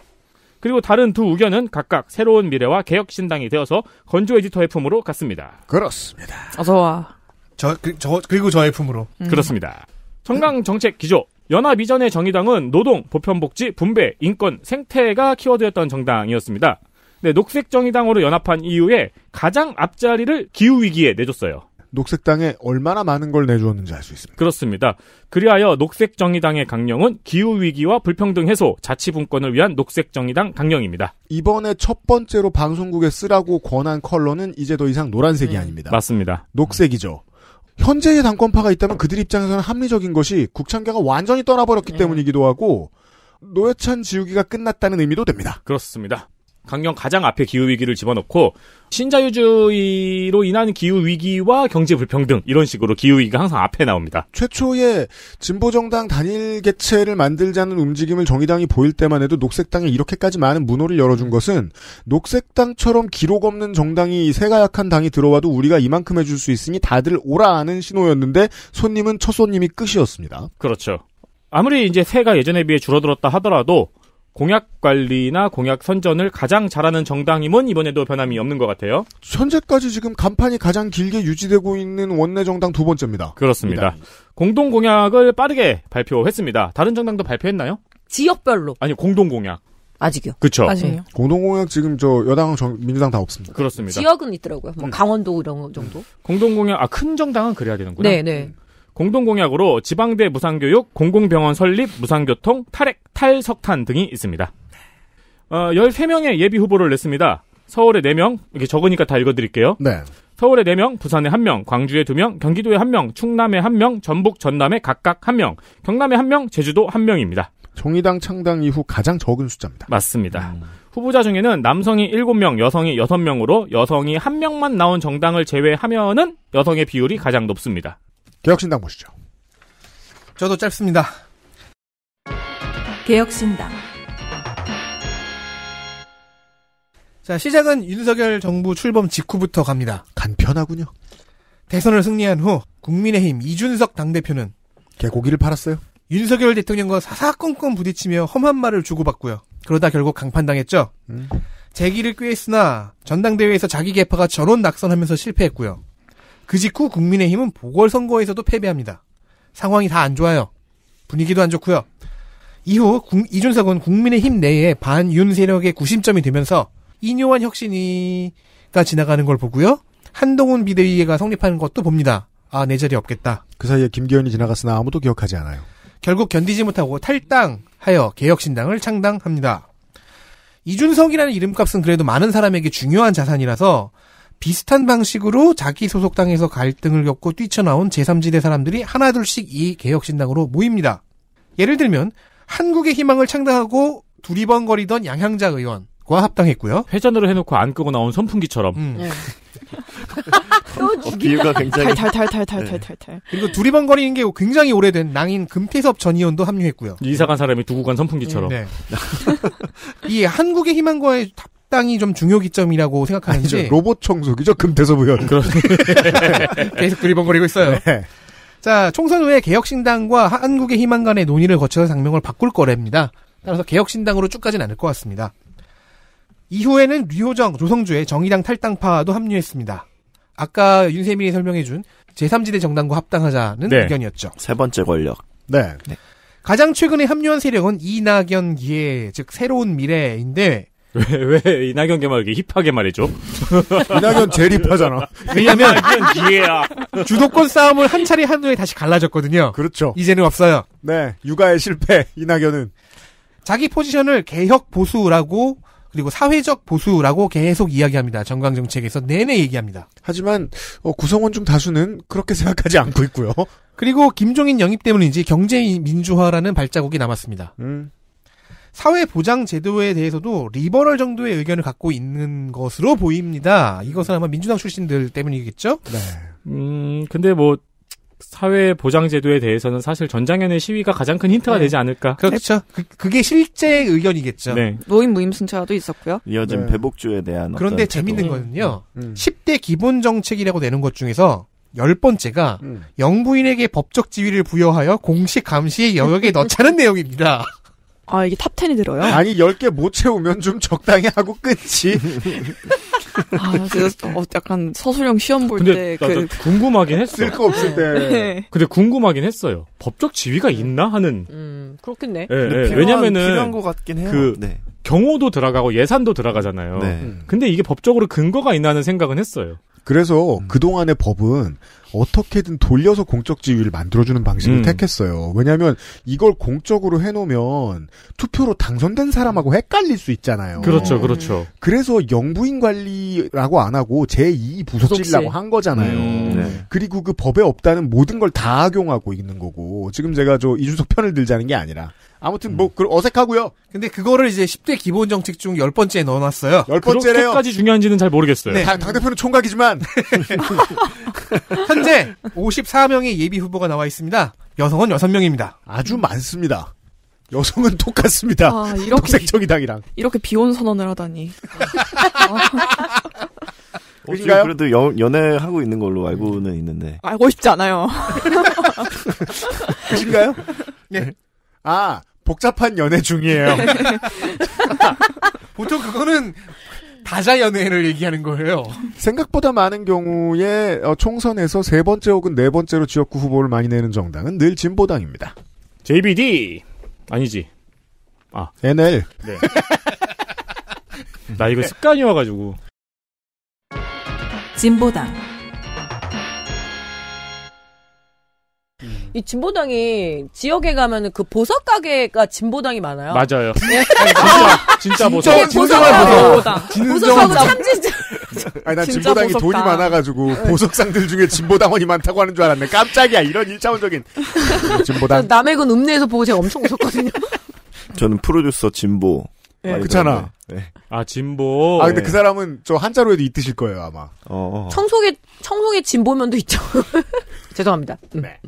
그리고 다른 두 의견은 각각 새로운 미래와 개혁신당이 되어서 건조 에디터의 품으로 갔습니다. 그렇습니다. 어서와. 저, 그, 저, 그리고 저의 품으로. 음. 그렇습니다. 청강정책 기조. 연합 이전의 정의당은 노동, 보편복지, 분배, 인권, 생태가 키워드였던 정당이었습니다. 네, 녹색정의당으로 연합한 이후에 가장 앞자리를 기후위기에 내줬어요. 녹색당에 얼마나 많은 걸 내주었는지 알 수 있습니다. 그렇습니다. 그리하여 녹색정의당의 강령은 기후위기와 불평등 해소, 자치분권을 위한 녹색정의당 강령입니다. 이번에 첫 번째로 방송국에 쓰라고 권한 컬러는 이제 더 이상 노란색이 음. 아닙니다. 맞습니다. 녹색이죠. 현재의 당권파가 있다면 그들 입장에서는 합리적인 것이 국창계가 완전히 떠나버렸기 음. 때문이기도 하고 노회찬 지우기가 끝났다는 의미도 됩니다. 그렇습니다. 강경 가장 앞에 기후 위기를 집어넣고 신자유주의로 인한 기후 위기와 경제 불평등 이런 식으로 기후 위기가 항상 앞에 나옵니다. 최초의 진보 정당 단일 개체를 만들자는 움직임을 정의당이 보일 때만 해도 녹색당이 이렇게까지 많은 문호를 열어준 것은 녹색당처럼 기록 없는 정당이 세가약한 당이 들어와도 우리가 이만큼 해줄 수 있으니 다들 오라는 신호였는데 손님은 첫 손님이 끝이었습니다. 그렇죠. 아무리 이제 세가 예전에 비해 줄어들었다 하더라도 공약 관리나 공약 선전을 가장 잘하는 정당임은 이번에도 변함이 없는 것 같아요. 현재까지 지금 간판이 가장 길게 유지되고 있는 원내 정당 두 번째입니다. 그렇습니다. 공동 공약을 빠르게 발표했습니다. 다른 정당도 발표했나요? 지역별로. 아니 공동 공약. 아직요. 그쵸 아직요. 음. 공동 공약 지금 저 여당 정, 민주당 다 없습니다. 그렇습니다. 지역은 있더라고요. 뭐 음. 강원도 이런 정도. 공동 공약 아 큰 정당은 그래야 되는구나. 네, 네. 음. 공동공약으로 지방대 무상교육, 공공병원 설립, 무상교통, 탈핵, 탈석탄 등이 있습니다. 어, 13명의 예비 후보를 냈습니다. 서울에 4명, 이렇게 적으니까 다 읽어드릴게요. 네. 서울에 4명, 부산에 1명, 광주에 2명, 경기도에 1명, 충남에 1명, 전북, 전남에 각각 1명, 경남에 1명, 제주도 1명입니다. 정의당 창당 이후 가장 적은 숫자입니다. 맞습니다. 음. 후보자 중에는 남성이 7명, 여성이 6명으로 여성이 1명만 나온 정당을 제외하면은 여성의 비율이 가장 높습니다. 개혁신당 보시죠. 저도 짧습니다. 개혁신당. 자, 시작은 윤석열 정부 출범 직후부터 갑니다. 간편하군요. 대선을 승리한 후 국민의힘 이준석 당대표는 개고기를 팔았어요. 윤석열 대통령과 사사건건 부딪히며 험한 말을 주고받고요. 그러다 결국 강판당했죠. 음. 재기를 꾀했으나 전당대회에서 자기 개파가 전원 낙선하면서 실패했고요. 그 직후 국민의힘은 보궐선거에서도 패배합니다. 상황이 다 안 좋아요. 분위기도 안 좋고요. 이후 이준석은 국민의힘 내에 반윤 세력의 구심점이 되면서 이뇨한 혁신이가 지나가는 걸 보고요. 한동훈 비대위가 성립하는 것도 봅니다. 아, 내 자리 없겠다. 그 사이에 김기현이 지나갔으나 아무도 기억하지 않아요. 결국 견디지 못하고 탈당하여 개혁신당을 창당합니다. 이준석이라는 이름값은 그래도 많은 사람에게 중요한 자산이라서 비슷한 방식으로 자기 소속당에서 갈등을 겪고 뛰쳐나온 제3지대 사람들이 하나둘씩 이 개혁신당으로 모입니다. 예를 들면 한국의 희망을 창당하고 두리번거리던 양향자 의원과 합당했고요. 회전으로 해놓고 안 끄고 나온 선풍기처럼. 음. 네. 어, 비유가 굉장히 탈탈탈탈탈탈. 네. 그리고 두리번거리는 게 굉장히 오래된 낭인 금태섭 전 의원도 합류했고요. 이사 간 사람이 두고 간 선풍기처럼. 음, 네. 이 한국의 희망과의 창당이 좀 중요 기점이라고 생각하는데 아니죠. 로봇 청소기죠 금태섭 의원 계속 그리번거리고 있어요. 네. 자 총선 후에 개혁신당과 한국의 희망 간의 논의를 거쳐서 장명을 바꿀 거랍니다. 따라서 개혁신당으로 쭉가진 않을 것 같습니다. 이후에는 류호정, 조성주의 정의당 탈당파도 합류했습니다. 아까 윤세민이 설명해준 제3지대 정당과 합당하자는 네. 의견이었죠. 세 번째 권력. 네. 네. 가장 최근에 합류한 세력은 이낙연기의 즉 새로운 미래인데 왜, 왜 이낙연 개막 이렇게 힙하게 말해줘? 이낙연 제일 힙하잖아. 왜냐면 기회야. 주도권 싸움을 한 차례 한후에 다시 갈라졌거든요. 그렇죠. 이제는 없어요. 네, 육아의 실패 이낙연은 자기 포지션을 개혁 보수라고 그리고 사회적 보수라고 계속 이야기합니다. 정강 정책에서 내내 얘기합니다. 하지만 어, 구성원 중 다수는 그렇게 생각하지 않고 있고요. 그리고 김종인 영입 때문인지 경제 민주화라는 발자국이 남았습니다. 음. 사회보장제도에 대해서도 리버럴 정도의 의견을 갖고 있는 것으로 보입니다. 이것은 아마 민주당 출신들 때문이겠죠? 네. 음, 근데 뭐, 사회보장제도에 대해서는 사실 전장현의 시위가 가장 큰 힌트가 네. 되지 않을까. 그렇죠. 그, 게 실제 의견이겠죠. 네. 노인 무임승차도 있었고요. 이어진 네. 배복주에 대한. 그런데 재밌는 음. 거는요. 음. 음. 10대 기본정책이라고 내는 것 중에서 1 0 번째가 음. 영부인에게 법적 지위를 부여하여 공식 감시의 영역에 넣자는 내용입니다. 아, 이게 탑10이 들어요? 아니, 10개 못 채우면 좀 적당히 하고 끊지. 아, 그래서 어, 약간 서술형 시험 볼 때. 그... 궁금하긴 했어. 쓸거 없을 때. 네. 근데 궁금하긴 했어요. 법적 지위가 있나 하는. 음, 그렇겠네. 네, 네. 왜냐면은. 필요한 것 같긴 해요. 그, 네. 경호도 들어가고 예산도 들어가잖아요. 네. 근데 이게 법적으로 근거가 있나 하는 생각은 했어요. 그래서 음. 그동안의 법은 어떻게든 돌려서 공적 지위를 만들어주는 방식을 음. 택했어요. 왜냐하면 이걸 공적으로 해놓으면 투표로 당선된 사람하고 헷갈릴 수 있잖아요. 그렇죠, 그렇죠. 그래서 영부인 관리라고 안 하고 제2 부속실이라고 한 거잖아요. 음. 네. 그리고 그 법에 없다는 모든 걸 다 악용하고 있는 거고 지금 제가 저 이준석 편을 들자는 게 아니라 아무튼 음. 뭐그 어색하고요. 근데 그거를 이제 10대 기본 정책 중 10번째에 넣어놨어요. 1 0 번째래요. 그렇게까지 중요한지는 잘 모르겠어요. 네. 당, 대표는 총각이지만 현재 54명의 예비 후보가 나와 있습니다. 여성은 6명입니다. 아주 많습니다. 여성은 똑같습니다. 아, 이렇게 녹색정의당이랑 이렇게 비혼 선언을 하다니. 혹시 어. 그러니까 그래도 연, 연애하고 있는 걸로 알고는 있는데. 알고 싶지 않아요. 그신가요? 러 네. 네. 아, 복잡한 연애 중이에요. 보통 그거는 다자 연애를 얘기하는 거예요. 생각보다 많은 경우에 어, 총선에서 세 번째 혹은 네 번째로 지역구 후보를 많이 내는 정당은 늘 진보당입니다. JBD 아니지. 아 NL. 네. 나 이거 습관이 와가지고. 진보당. 이 진보당이 지역에 가면그 보석 가게가 진보당이 많아요. 맞아요. 네. 진짜, 진짜 보석. 네, 보석하고 보석. 보석하고 참진짜 아니 난 진보당이 돈이 많아가지고 네. 보석상들 중에 진보당원이 많다고 하는 줄 알았네. 깜짝이야 이런 일차원적인 진보당. 남해군 그 읍내에서 보고 제가 엄청 웃었거든요. 저는 프로듀서 진보. 네. 그렇잖아. 네. 아 진보. 아 근데 네. 그 사람은 저 한자로 에도있뜻실 거예요 아마. 어. 어. 청소의 청송의 진보면도 있죠. 죄송합니다. 음. 네.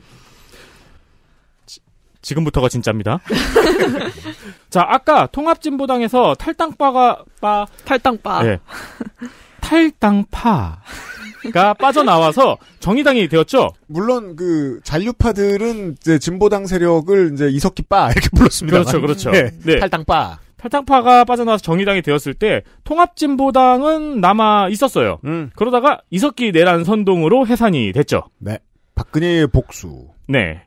지금부터가 진짜입니다. 자, 아까 통합진보당에서 탈당파가 빠 탈당파. 네. 탈당파가 빠져나와서 정의당이 되었죠. 물론 그 잔류파들은 이제 진보당 세력을 이제 이석기 빠 이렇게 불렀습니다. 그렇죠, 그렇죠. 네. 네. 탈당파. 탈당파가 빠져나와서 정의당이 되었을 때 통합진보당은 남아 있었어요. 음. 그러다가 이석기 내란 선동으로 해산이 됐죠. 네. 박근혜의 복수. 네.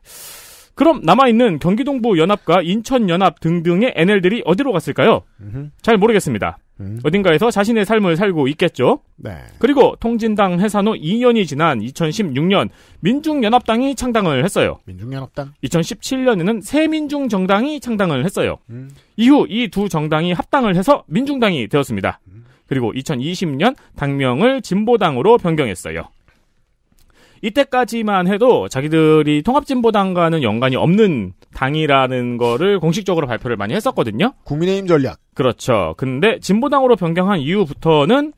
그럼 남아있는 경기동부 연합과 인천 연합 등등의 NL들이 어디로 갔을까요? 음흠. 잘 모르겠습니다. 음. 어딘가에서 자신의 삶을 살고 있겠죠. 네. 그리고 통진당 해산 후 2년이 지난 2016년 민중연합당이 창당을 했어요. 민중연합당. 2017년에는 새민중정당이 창당을 했어요. 음. 이후 이 두 정당이 합당을 해서 민중당이 되었습니다. 음. 그리고 2020년 당명을 진보당으로 변경했어요. 이때까지만 해도 자기들이 통합진보당과는 연관이 없는 당이라는 거를 공식적으로 발표를 많이 했었거든요. 국민의힘 전략. 그렇죠. 근데 진보당으로 변경한 이후부터는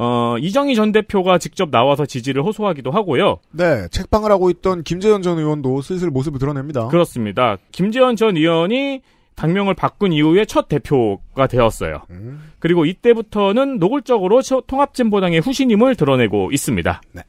어, 이정희 전 대표가 직접 나와서 지지를 호소하기도 하고요. 네, 책방을 하고 있던 김재현 전 의원도 슬슬 모습을 드러냅니다. 그렇습니다. 김재현 전 의원이 당명을 바꾼 이후에 첫 대표가 되었어요. 음. 그리고 이때부터는 노골적으로 통합진보당의 후신임을 드러내고 있습니다. 네.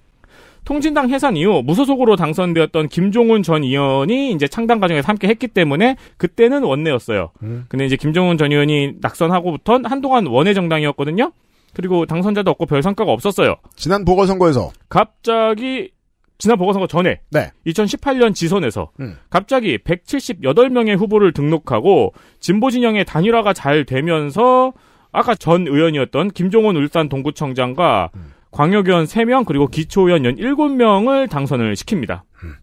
통진당 해산 이후 무소속으로 당선되었던 김종훈 전 의원이 이제 창당 과정에서 함께 했기 때문에 그때는 원내였어요. 음. 근데 이제 김종훈 전 의원이 낙선하고부턴 한동안 원외 정당이었거든요. 그리고 당선자도 없고 별 성과가 없었어요. 지난 보궐선거에서 갑자기 지난 보궐선거 전에 네. 2018년 지선에서 음. 갑자기 178명의 후보를 등록하고 진보 진영의 단일화가 잘 되면서 아까 전 의원이었던 김종훈 울산 동구청장과 음. 광역위원 3명 그리고 기초위원연 7명을 당선을 시킵니다. 음.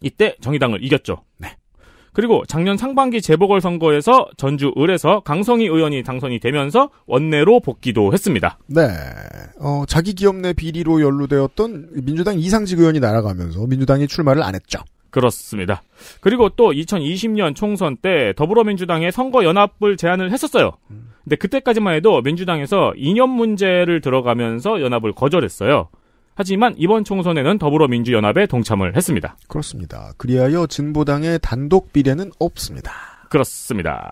이때 정의당을 이겼죠. 네. 그리고 작년 상반기 재보궐선거에서 전주 을에서 강성희 의원이 당선이 되면서 원내로 복귀도 했습니다. 네. 어, 자기 기업 내 비리로 연루되었던 민주당 이상직 의원이 날아가면서 민주당이 출마를 안 했죠. 그렇습니다. 그리고 또 2020년 총선 때 더불어민주당에 선거 연합을 제안을 했었어요. 근데 그때까지만 해도 민주당에서 이념 문제를 들어가면서 연합을 거절했어요. 하지만 이번 총선에는 더불어민주연합에 동참을 했습니다. 그렇습니다. 그리하여 진보당의 단독 비례는 없습니다. 그렇습니다.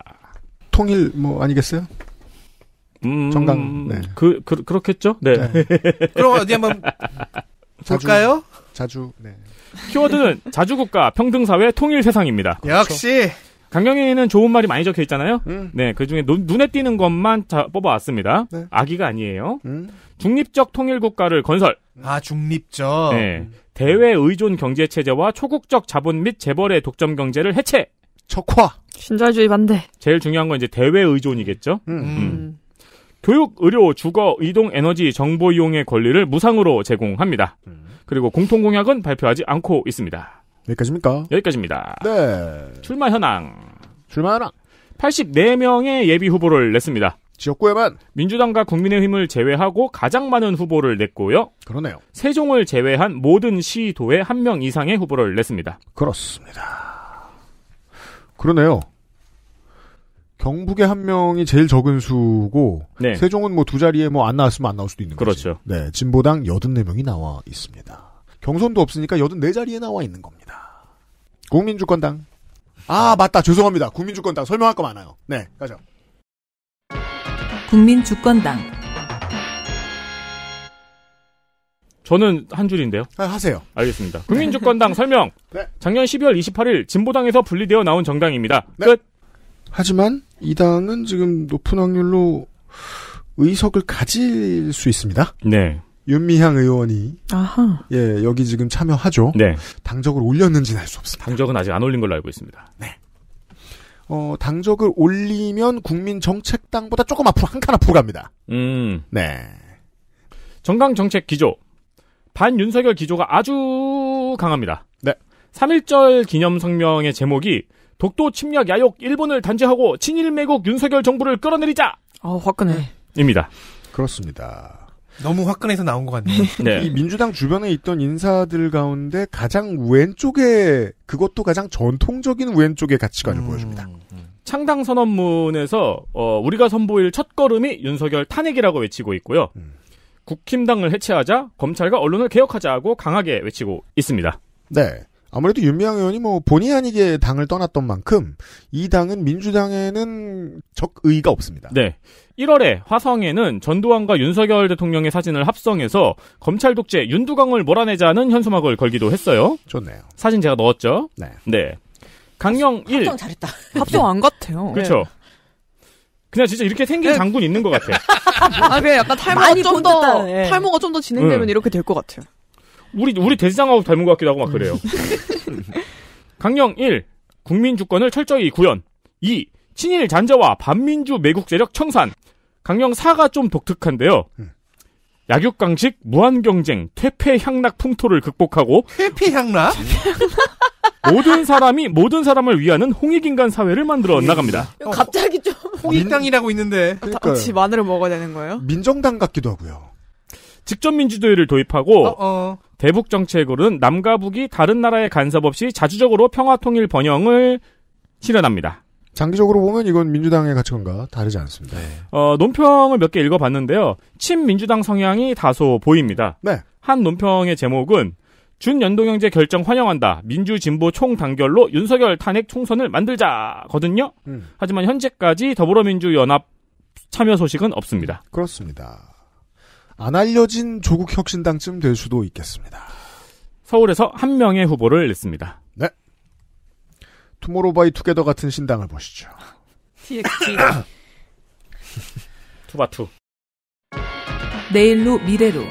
통일 뭐 아니겠어요? 음, 정강 네. 그, 그 그렇겠죠. 네. 네. 그럼 어디 한번 볼까요? 자주, 자주 네. 키워드는 자주국가, 평등사회, 통일세상입니다. 그렇죠. 역시! 강경에는 좋은 말이 많이 적혀 있잖아요. 음. 네, 그 중에 눈에 띄는 것만 뽑아왔습니다. 네. 아기가 아니에요. 음. 중립적 통일 국가를 건설. 아, 중립적. 네, 대외 의존 경제 체제와 초국적 자본 및 재벌의 독점 경제를 해체. 적화. 신자주의 유 반대. 제일 중요한 건 이제 대외 의존이겠죠. 음. 음. 교육, 의료, 주거, 이동, 에너지, 정보 이용의 권리를 무상으로 제공합니다. 음. 그리고 공통 공약은 발표하지 않고 있습니다. 여기까지입니까? 여기까지입니다. 네. 출마 현황. 출마 현황. 84명의 예비 후보를 냈습니다. 지역구에만 민주당과 국민의힘을 제외하고 가장 많은 후보를 냈고요. 그러네요. 세종을 제외한 모든 시도에 한명 이상의 후보를 냈습니다. 그렇습니다. 그러네요. 경북에 한 명이 제일 적은 수고 네. 세종은 뭐 두 자리에 뭐 안 나왔으면 안 나올 수도 있는 그렇죠. 거죠. 네, 진보당 84명이 나와 있습니다. 경선도 없으니까 84자리에 나와 있는 겁니다. 국민주권당. 아, 맞다. 죄송합니다. 국민주권당 설명할 거 많아요. 네, 가죠. 국민주권당. 저는 한 줄인데요. 아, 하세요. 알겠습니다. 국민주권당 설명. 네. 작년 12월 28일 진보당에서 분리되어 나온 정당입니다. 네. 끝. 하지만 이 당은 지금 높은 확률로 의석을 가질 수 있습니다. 네. 윤미향 의원이 아하. 예 여기 지금 참여하죠. 네. 당적을 올렸는지는 알 수 없습니다. 당적은 아직 안 올린 걸로 알고 있습니다. 네. 어 당적을 올리면 국민 정책당보다 조금 앞으로 한 칸 앞으로 갑니다. 음. 네. 정강 정책 기조 반 윤석열 기조가 아주 강합니다. 네. 3.1절 기념 성명의 제목이 독도 침략 야욕 일본을 단죄하고 친일 매국 윤석열 정부를 끌어내리자. 어, 화끈해. 입니다. 그렇습니다. 너무 화끈해서 나온 것 같네요. 네. 이 민주당 주변에 있던 인사들 가운데 가장 왼쪽에 그것도 가장 전통적인 왼쪽의 가치관을 음... 보여줍니다. 창당 선언문에서 어, 우리가 선보일 첫 걸음이 윤석열 탄핵이라고 외치고 있고요. 음. 국힘당을 해체하자 검찰과 언론을 개혁하자고 강하게 외치고 있습니다. 네. 아무래도 윤미향 의원이 뭐 본의 아니게 당을 떠났던 만큼 이 당은 민주당에는 적의가 없습니다. 네. 1월에 화성에는 전두환과 윤석열 대통령의 사진을 합성해서 검찰 독재 윤두광을 몰아내자는 현수막을 걸기도 했어요. 좋네요. 사진 제가 넣었죠. 네. 네. 강령 1. 합성 잘했다. 합성 안 같아요. 그렇죠. 네. 그냥 진짜 이렇게 생긴 네. 장군 있는 것 같아. 아, 그냥 약간 탈모가 좀 더, 네. 탈모가 좀 더 진행되면 응. 음. 이렇게 될 것 같아요. 우리 우리 대장하고 닮은 것 같기도 하고 막 그래요. 강령 1. 국민 주권을 철저히 구현. 2. 친일 잔재와 반민주 매국 세력 청산. 강령 4가 좀 독특한데요. 음. 약육강식, 무한경쟁, 퇴폐향락 풍토를 극복하고 퇴폐향락? 모든 사람이 모든 사람을 위하는 홍익인간 사회를 만들어 음. 나갑니다. 어, 갑자기 좀 홍익당이라고 있는데 같이 지 마늘을 먹어야 되는 거예요? 민정당 같기도 하고요. 직접 민주주의를 도입하고 어어. 어. 대북 정책으로는 남과 북이 다른 나라의 간섭 없이 자주적으로 평화 통일 번영을 실현합니다. 장기적으로 보면 이건 민주당의 가치관과 다르지 않습니다. 네. 어, 논평을 몇 개 읽어봤는데요. 친민주당 성향이 다소 보입니다. 네. 한 논평의 제목은 준연동형제 결정 환영한다. 민주진보 총단결로 윤석열 탄핵 총선을 만들자거든요. 음. 하지만 현재까지 더불어민주연합 참여 소식은 없습니다. 그렇습니다. 안 알려진 조국 혁신당쯤 될 수도 있겠습니다. 서울에서 한 명의 후보를 냈습니다. 네. 투모로바이투게더 우 같은 신당을 보시죠. TXT. 투바투. 내일로 미래로.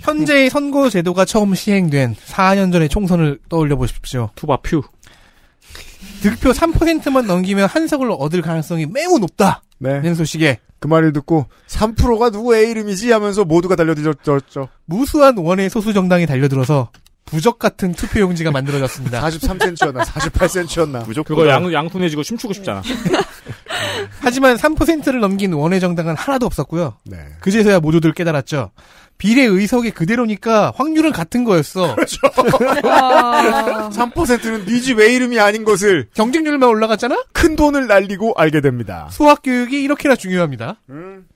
현재의 선거 제도가 처음 시행된 4년 전의 총선을 떠올려 보십시오. 투바퓨. 득표 3%만 넘기면 한석을 얻을 가능성이 매우 높다. 네. 된소시계그 말을 듣고 3%가 누구의 이름이지 하면서 모두가 달려들었죠. 무수한 원의 소수 정당이 달려들어서 부적 같은 투표 용지가 만들어졌습니다. 43cm였나 48cm였나. 부적 그걸 양, 양손에 쥐고 춤추고 싶잖아. 하지만 3%를 넘긴 원의 정당은 하나도 없었고요. 네. 그제서야 모두들 깨달았죠. 비례 의석이 그대로니까 확률은 같은 거였어. 그렇죠. 3%는 아. 니집왜 이름이 아닌 것을 경쟁률만 올라갔잖아? 큰 돈을 날리고 알게 됩니다. 수학 교육이 이렇게나 중요합니다. 음.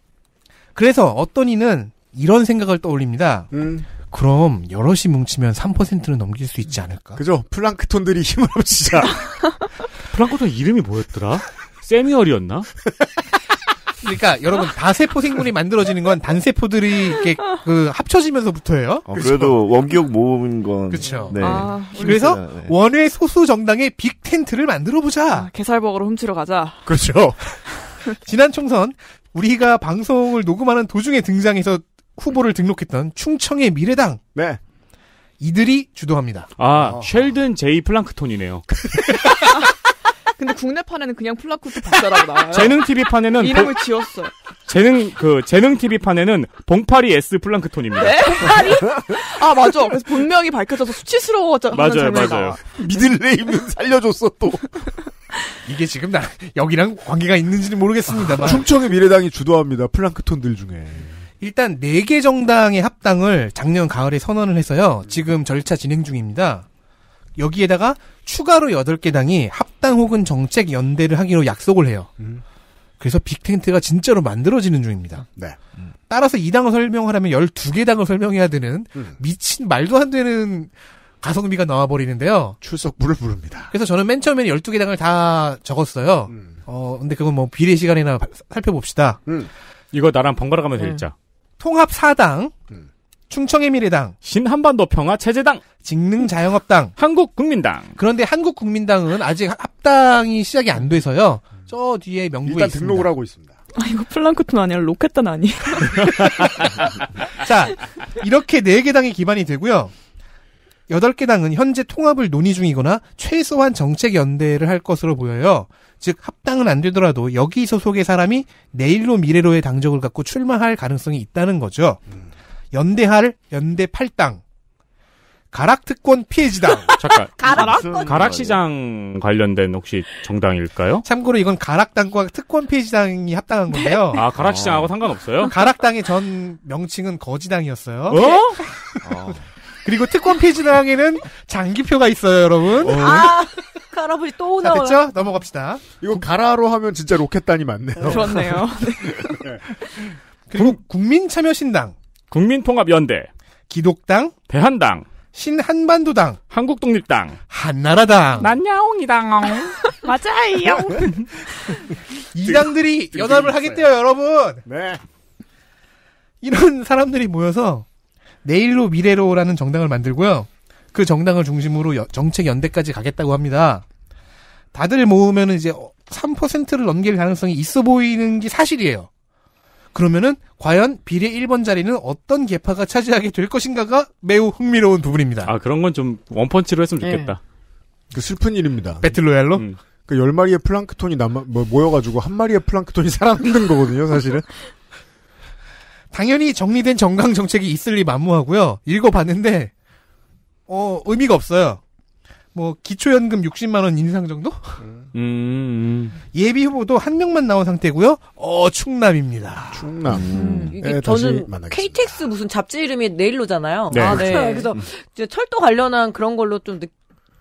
그래서 어떤 이는 이런 생각을 떠올립니다. 음. 그럼 여럿이 뭉치면 3%는 넘길 수 있지 않을까? 그죠? 플랑크톤들이 힘을 합치자. 플랑크톤 이름이 뭐였더라? 세미얼이었나? 그러니까 여러분 다세포 생물이 만들어지는 건 단세포들이 이렇게 그 합쳐지면서부터예요. 어, 그래도 그렇죠. 원기옥 모은 건. 그렇죠. 네. 아, 그래서 네. 원외 소수 정당의 빅 텐트를 만들어 보자. 아, 개살버거로 훔치러 가자. 그렇죠. 지난 총선 우리가 방송을 녹음하는 도중에 등장해서 후보를 등록했던 충청의 미래당. 네. 이들이 주도합니다. 아, 어. 쉘든 제이 플랑크톤이네요. 근데 국내판에는 그냥 플라쿠트 박사라고 나와요. 재능 TV 판에는 이름을 보... 지었어요. 재능 그 재능 TV 판에는 봉파리 S 플랑크톤입니다. 네? 아 맞아. 그래서 본명이 밝혀져서 수치스러워하는 맞아요, 맞아요. 미들레임은 살려줬어 또. 이게 지금 나 여기랑 관계가 있는지는 모르겠습니다만 아, 충청의 미래당이 주도합니다. 플랑크톤들 중에. 일단 네 개 정당의 합당을 작년 가을에 선언을 해서요. 지금 절차 진행 중입니다. 여기에다가 추가로 8개 당이 합당 혹은 정책 연대를 하기로 약속을 해요. 음. 그래서 빅텐트가 진짜로 만들어지는 중입니다. 네. 음. 따라서 이 당을 설명하려면 12개 당을 설명해야 되는 음. 미친 말도 안 되는 가성비가 나와버리는데요. 출석부를 부릅니다. 그래서 저는 맨 처음에는 12개 당을 다 적었어요. 음. 어, 근데 그건 뭐 비례 시간이나 살펴봅시다. 음. 이거 나랑 번갈아 가면서 네. 읽자. 통합 4당, 음. 충청의 미래당, 신한반도 평화 체제당, 직능 자영업당, 한국국민당. 그런데 한국국민당은 아직 합당이 시작이 안 돼서요. 저 뒤에 명부에 일단 있습니다. 등록을 하고 있습니다. 아 이거 플랑크톤 아니야 로켓단 아니에요? 자 이렇게 네개당이 기반이 되고요. 여덟 개 당은 현재 통합을 논의 중이거나 최소한 정책 연대를 할 것으로 보여요. 즉 합당은 안 되더라도 여기 소속의 사람이 내일로 미래로의 당적을 갖고 출마할 가능성이 있다는 거죠. 음. 연대할 연대 팔당 가락특권 피해지당. 잠깐. 가락? 가락시장 관련된 혹시 정당일까요? 참고로 이건 가락당과 특권 피해지당이 합당한 건데요. 아, 가락시장하고 상관없어요? 가락당의 전 명칭은 거지당이었어요. 어? 예. 그리고 특권 피해지당에는 장기표가 있어요, 여러분. 어. 아, 할아버지 또 자, 나와요. 됐죠? 넘어갑시다. 이거 가라로 하면 진짜 로켓단이 많네요. 그렇네요. 네. 그리고 국민참여신당. 국민통합연대, 기독당, 대한당, 신한반도당, 한국독립당, 한나라당, 난야옹이당, 맞아요. 이 당들이 연합을 하겠대요, 여러분. 네. 이런 사람들이 모여서 내일로 미래로라는 정당을 만들고요. 그 정당을 중심으로 여, 정책 연대까지 가겠다고 합니다. 다들 모으면 이제 3%를 넘길 가능성이 있어 보이는 게 사실이에요. 그러면은 과연 비례 1번 자리는 어떤 개파가 차지하게 될 것인가가 매우 흥미로운 부분입니다. 아 그런 건 좀 원펀치로 했으면 네. 좋겠다. 네. 그 슬픈 일입니다. 배틀로얄로? 음. 그 10마리의 플랑크톤이 남아, 뭐, 모여가지고 한 마리의 플랑크톤이 살아남는 거거든요, 사실은. 당연히 정리된 정강 정책이 있을 리 만무하고요. 읽어봤는데 어 의미가 없어요. 뭐 기초연금 60만 원 인상 정도? 음, 음. 예비 후보도 한 명만 나온 상태고요. 어 충남입니다. 충남. 음, 음. 이게 예, 저는 만나겠습니다. KTX 무슨 잡지 이름이 네일로잖아요. 네. 아, 그렇죠. 네. 그래서 음. 철도 관련한 그런 걸로 좀 느,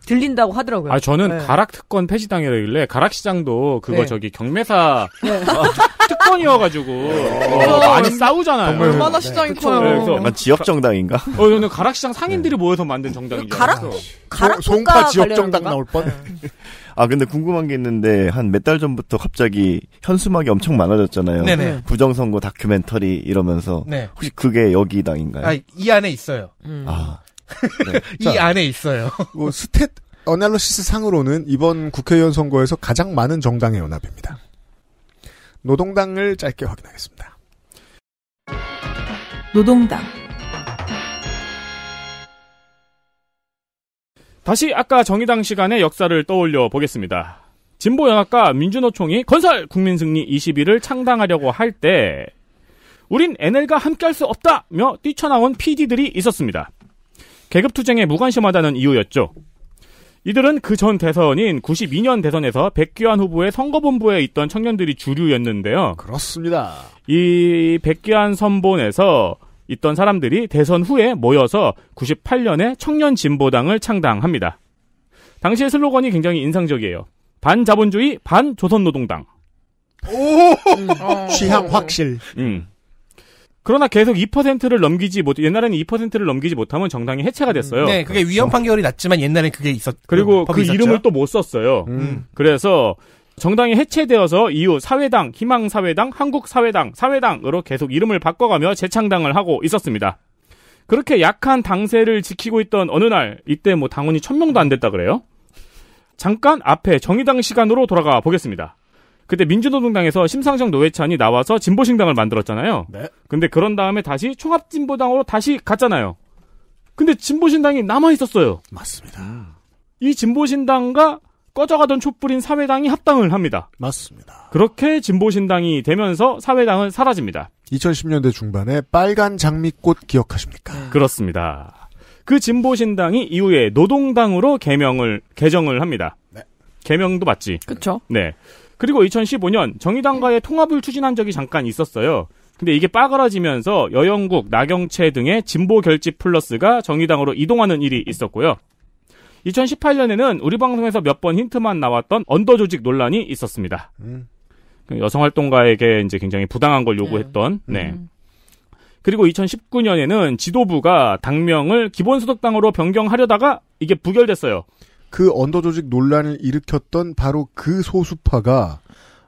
들린다고 하더라고요. 아 저는 네. 가락 특권 폐지당이라길래 가락 시장도 그거 네. 저기 경매사 네. 어, 특권이어가지고 어. 어, 많이 싸우잖아요. 얼마나 네. 시장이 커요. 그래서 난 지역 정당인가? 어 저는 가락 시장 상인들이 모여서 만든 정당이죠. 그 가락 가락 송파 지역 정당 나올 뻔. 네. 아 근데 궁금한 게 있는데 한 몇 달 전부터 갑자기 현수막이 엄청 많아졌잖아요. 네네. 부정선거 다큐멘터리 이러면서 네. 혹시 그게 여기 당인가요? 아, 이 안에 있어요. 음. 아. 네. 이 자, 안에 있어요. 뭐 스탯 어널리시스 상으로는 이번 국회의원 선거에서 가장 많은 정당의 연합입니다. 노동당을 짧게 확인하겠습니다. 노동당 다시 아까 정의당 시간의 역사를 떠올려 보겠습니다. 진보연합과 민주노총이 건설 국민승리 20일을 창당하려고 할 때 우린 NL과 함께할 수 없다며 뛰쳐나온 PD들이 있었습니다. 계급투쟁에 무관심하다는 이유였죠. 이들은 그 전 대선인 92년 대선에서 백기환 후보의 선거본부에 있던 청년들이 주류였는데요. 그렇습니다. 이 백기환 선본에서 있던 사람들이 대선 후에 모여서 98년에 청년진보당을 창당합니다. 당시의 슬로건이 굉장히 인상적이에요. 반자본주의, 반조선노동당. 오! 음. 취향 확실. 음. 그러나 계속 2%를 넘기지 못 옛날에는 2%를 넘기지 못하면 정당이 해체가 음. 됐어요. 네, 그게 위헌 판결이 났지만 옛날에 그게 있었. 그리고 그, 그 있었죠? 이름을 또 못 썼어요. 음. 음. 그래서 정당이 해체되어서 이후 사회당, 희망사회당, 한국사회당, 사회당으로 계속 이름을 바꿔가며 재창당을 하고 있었습니다. 그렇게 약한 당세를 지키고 있던 어느 날 이때 뭐 당원이 천 명도 안 됐다 그래요. 잠깐 앞에 정의당 시간으로 돌아가 보겠습니다. 그때 민주노동당에서 심상정 노회찬이 나와서 진보신당을 만들었잖아요. 네. 근데 그런 다음에 다시 총합진보당으로 다시 갔잖아요. 근데 진보신당이 남아 있었어요. 맞습니다. 이 진보신당과 꺼져가던 촛불인 사회당이 합당을 합니다. 맞습니다. 그렇게 진보신당이 되면서 사회당은 사라집니다. 2010년대 중반에 빨간 장미꽃 기억하십니까? 네. 그렇습니다. 그 진보신당이 이후에 노동당으로 개명을 개정을 합니다. 네. 개명도 맞지. 그렇죠. 네. 그리고 2015년 정의당과의 통합을 추진한 적이 잠깐 있었어요. 근데 이게 빠그라지면서 여영국, 나경채 등의 진보 결집 플러스가 정의당으로 이동하는 일이 있었고요. 2018년에는 우리 방송에서 몇 번 힌트만 나왔던 언더 조직 논란이 있었습니다. 음. 그 여성 활동가에게 이제 굉장히 부당한 걸 요구했던 네. 네. 음. 네. 그리고 2019년에는 지도부가 당명을 기본소득당으로 변경하려다가 이게 부결됐어요. 그 언더 조직 논란을 일으켰던 바로 그 소수파가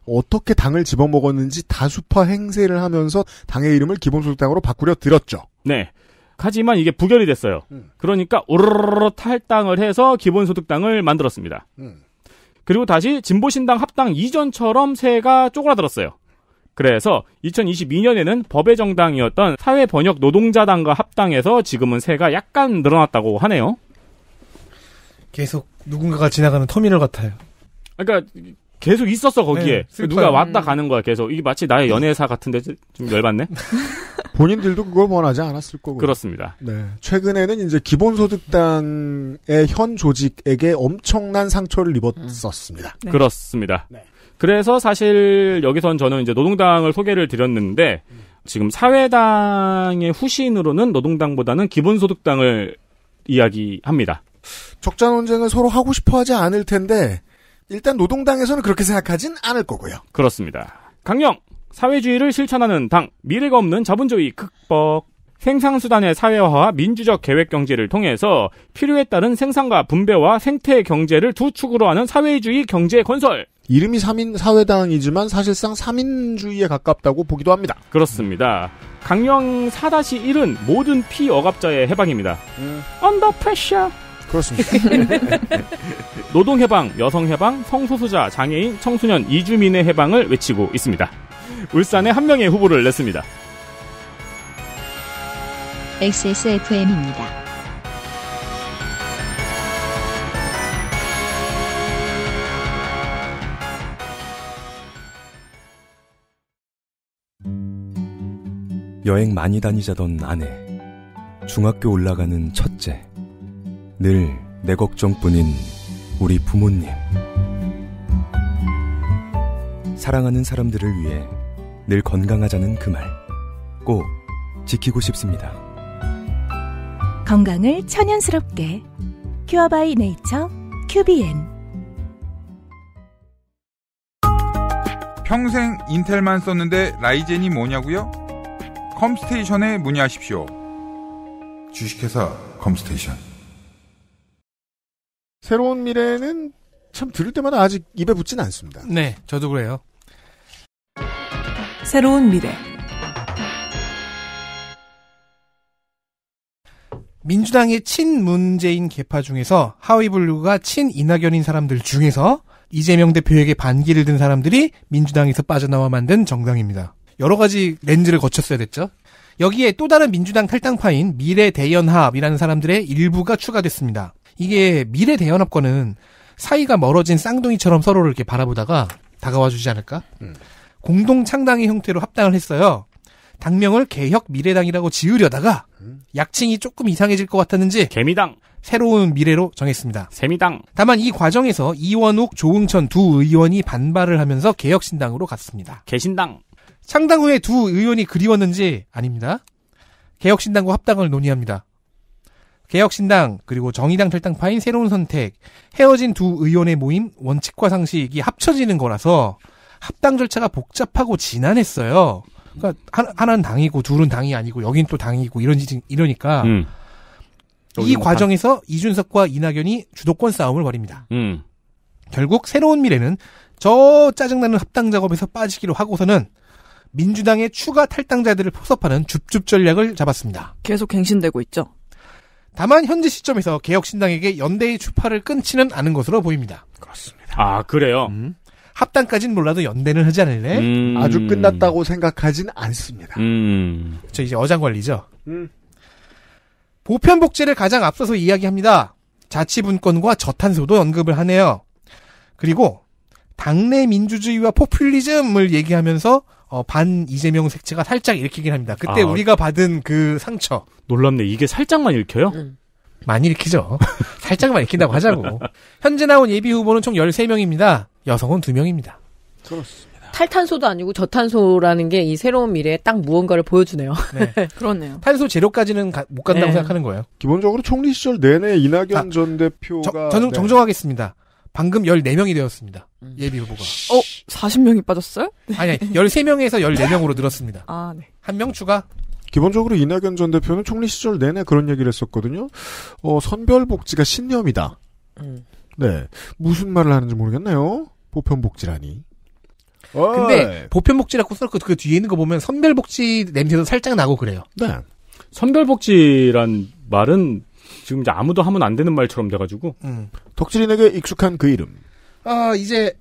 어떻게 당을 집어먹었는지 다수파 행세를 하면서 당의 이름을 기본소득당으로 바꾸려 들었죠. 네. 하지만 이게 부결이 됐어요. 음. 그러니까 우르르르 탈당을 해서 기본소득당을 만들었습니다. 음. 그리고 다시 진보신당 합당 이전처럼 새가 쪼그라들었어요. 그래서 2022년에는 법의 정당이었던 사회번역노동자당과 합당해서 지금은 새가 약간 늘어났다고 하네요. 계속 누군가가 지나가는 터미널 같아요. 그러니까 계속 있었어 거기에 네, 누가 왔다 음. 가는 거야 계속 이게 마치 나의 음. 연애사 같은데 좀 열받네. 본인들도 그걸 원하지 않았을 거고 그렇습니다. 네 최근에는 이제 기본소득당의 현 조직에게 엄청난 상처를 입었었습니다. 음. 네. 그렇습니다. 네. 그래서 사실 여기선 저는 이제 노동당을 소개를 드렸는데 지금 사회당의 후신으로는 노동당보다는 기본소득당을 이야기합니다. 적자 논쟁을 서로 하고 싶어 하지 않을 텐데 일단 노동당에서는 그렇게 생각하진 않을 거고요. 그렇습니다. 강령 사회주의를 실천하는 당 미래가 없는 자본주의 극복 생산수단의 사회화와 민주적 계획경제를 통해서 필요에 따른 생산과 분배와 생태 경제를 두 축으로 하는 사회주의 경제 건설. 이름이 3인 사회당이지만 사실상 3인주의에 가깝다고 보기도 합니다. 그렇습니다. 강령 4-1은 모든 피억압자의 해방입니다. 음. 언더 프레셔. 그렇습니다. 네. 노동해방, 여성해방, 성소수자, 장애인, 청소년, 이주민의 해방을 외치고 있습니다. 울산에 한 명의 후보를 냈습니다. XSFM입니다. 여행 많이 다니자던 아내, 중학교 올라가는 첫째, 늘내 걱정뿐인 우리 부모님. 사랑하는 사람들을 위해 늘 건강하자는 그 말. 꼭 지키고 싶습니다. 건강을 천연스럽게. 큐어바이 네이처 큐비엔. 평생 인텔만 썼는데 라이젠이 뭐냐고요? 컴스테이션에 문의하십시오. 주식회사 컴스테이션 새로운 미래는 참 들을 때마다 아직 입에 붙지는 않습니다. 네, 저도 그래요. 새로운 미래. 민주당의 친문재인 개파 중에서 하위 블루가 친이낙연인 사람들 중에서 이재명 대표에게 반기를 든 사람들이 민주당에서 빠져나와 만든 정당입니다. 여러 가지 렌즈를 거쳤어야 됐죠. 여기에 또 다른 민주당 탈당파인 미래 대연합이라는 사람들의 일부가 추가됐습니다. 이게 미래 대연합권은 사이가 멀어진 쌍둥이처럼 서로를 이렇게 바라보다가 다가와 주지 않을까? 음. 공동 창당의 형태로 합당을 했어요. 당명을 개혁 미래당이라고 지으려다가 음. 약칭이 조금 이상해질 것 같았는지 개미당 새로운 미래로 정했습니다. 세미당. 다만 이 과정에서 이원욱, 조응천 두 의원이 반발을 하면서 개혁신당으로 갔습니다. 개신당. 창당 후에 두 의원이 그리웠는지 아닙니다. 개혁신당과 합당을 논의합니다. 개혁신당 그리고 정의당 탈당파인 새로운 선택 헤어진 두 의원의 모임 원칙과 상식이 합쳐지는 거라서 합당 절차가 복잡하고 지난했어요. 그러니까 하나, 는 당이고 둘은 당이 아니고 여긴 또 당이고 이런 이러니까 음. 이 과정에서 당... 이준석과 이낙연이 주도권 싸움을 벌입니다. 음. 결국 새로운 미래는 저 짜증나는 합당 작업에서 빠지기로 하고서는 민주당의 추가 탈당자들을 포섭하는 줍줍 전략을 잡았습니다. 계속 갱신되고 있죠. 다만 현재 시점에서 개혁신당에게 연대의 추파를 끊지는 않은 것으로 보입니다. 그렇습니다. 아 그래요? 음. 합당까진 몰라도 연대는 하지 않을래? 음. 아주 끝났다고 생각하진 않습니다. 음. 저 이제 어장관리죠. 음. 보편복제를 가장 앞서서 이야기합니다. 자치분권과 저탄소도 언급을 하네요. 그리고 당내 민주주의와 포퓰리즘을 얘기하면서 어, 반 이재명 색채가 살짝 읽히긴 합니다. 그때 아, 우리가 받은 그 상처. 놀랍네. 이게 살짝만 읽혀요? 음. 많이 읽히죠. 살짝만 읽힌다고 하자고. 현재 나온 예비 후보는 총 13명입니다. 여성은 2명입니다. 그렇습니다. 탈탄소도 아니고 저탄소라는 게 이 새로운 미래에 딱 무언가를 보여주네요. 네. 그렇네요. 탄소 제로까지는 가, 못 간다고 네. 생각하는 거예요. 기본적으로 총리 시절 내내 이낙연 아, 전 대표가 저, 저는 네. 정정하겠습니다. 방금 14명이 되었습니다. 음. 예비 후보가. 어, 40명이 빠졌어요? 아니, 아니 13명에서 14명으로 늘었습니다. 아, 네. 한 명 추가. 기본적으로 이낙연 전 대표는 총리 시절 내내 그런 얘기를 했었거든요. 어, 선별복지가 신념이다. 음. 네. 무슨 말을 하는지 모르겠네요. 보편복지라니. 어이. 근데 보편복지라고 써놓고 그 뒤에 있는 거 보면 선별복지 냄새도 살짝 나고 그래요. 네. 선별복지란 말은 지금 이제 아무도 하면 안 되는 말처럼 돼가지고. 음. 덕질인에게 익숙한 그 이름. 아, 이제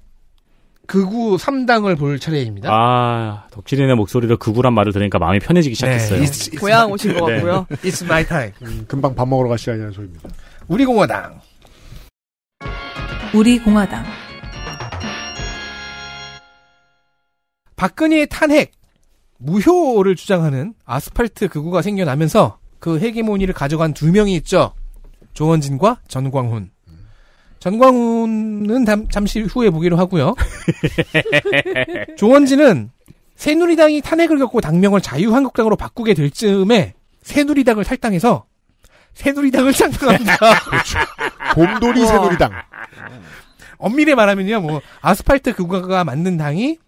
극우 3당을 볼 차례입니다. 아, 덕질인의 목소리로 극우란 말을 들으니까 마음이 편해지기 네. 시작했어요. 네, it's, it's 고향 오신 것 네. 같고요. 네. It's my time. 음, 음, 금방 밥 먹으러 갈 시간이라는 소리입니다. 우리 공화당. 우리 공화당. 박근혜 탄핵 무효를 주장하는 아스팔트 극우가 생겨나면서 그헤계 모니를 가져간 두 명이 있죠. 조원진과 전광훈. 전광훈은 잠시 후에 보기로 하고요. 조원진은 새누리당이 탄핵을 겪고 당명을 자유한국당으로 바꾸게 될 즈음에 새누리당을 탈당해서 새누리당을 창당합니다. 그렇죠. 곰돌이 새누리당. 엄밀히 말하면요, 뭐 아스팔트 그거가 맞는 당이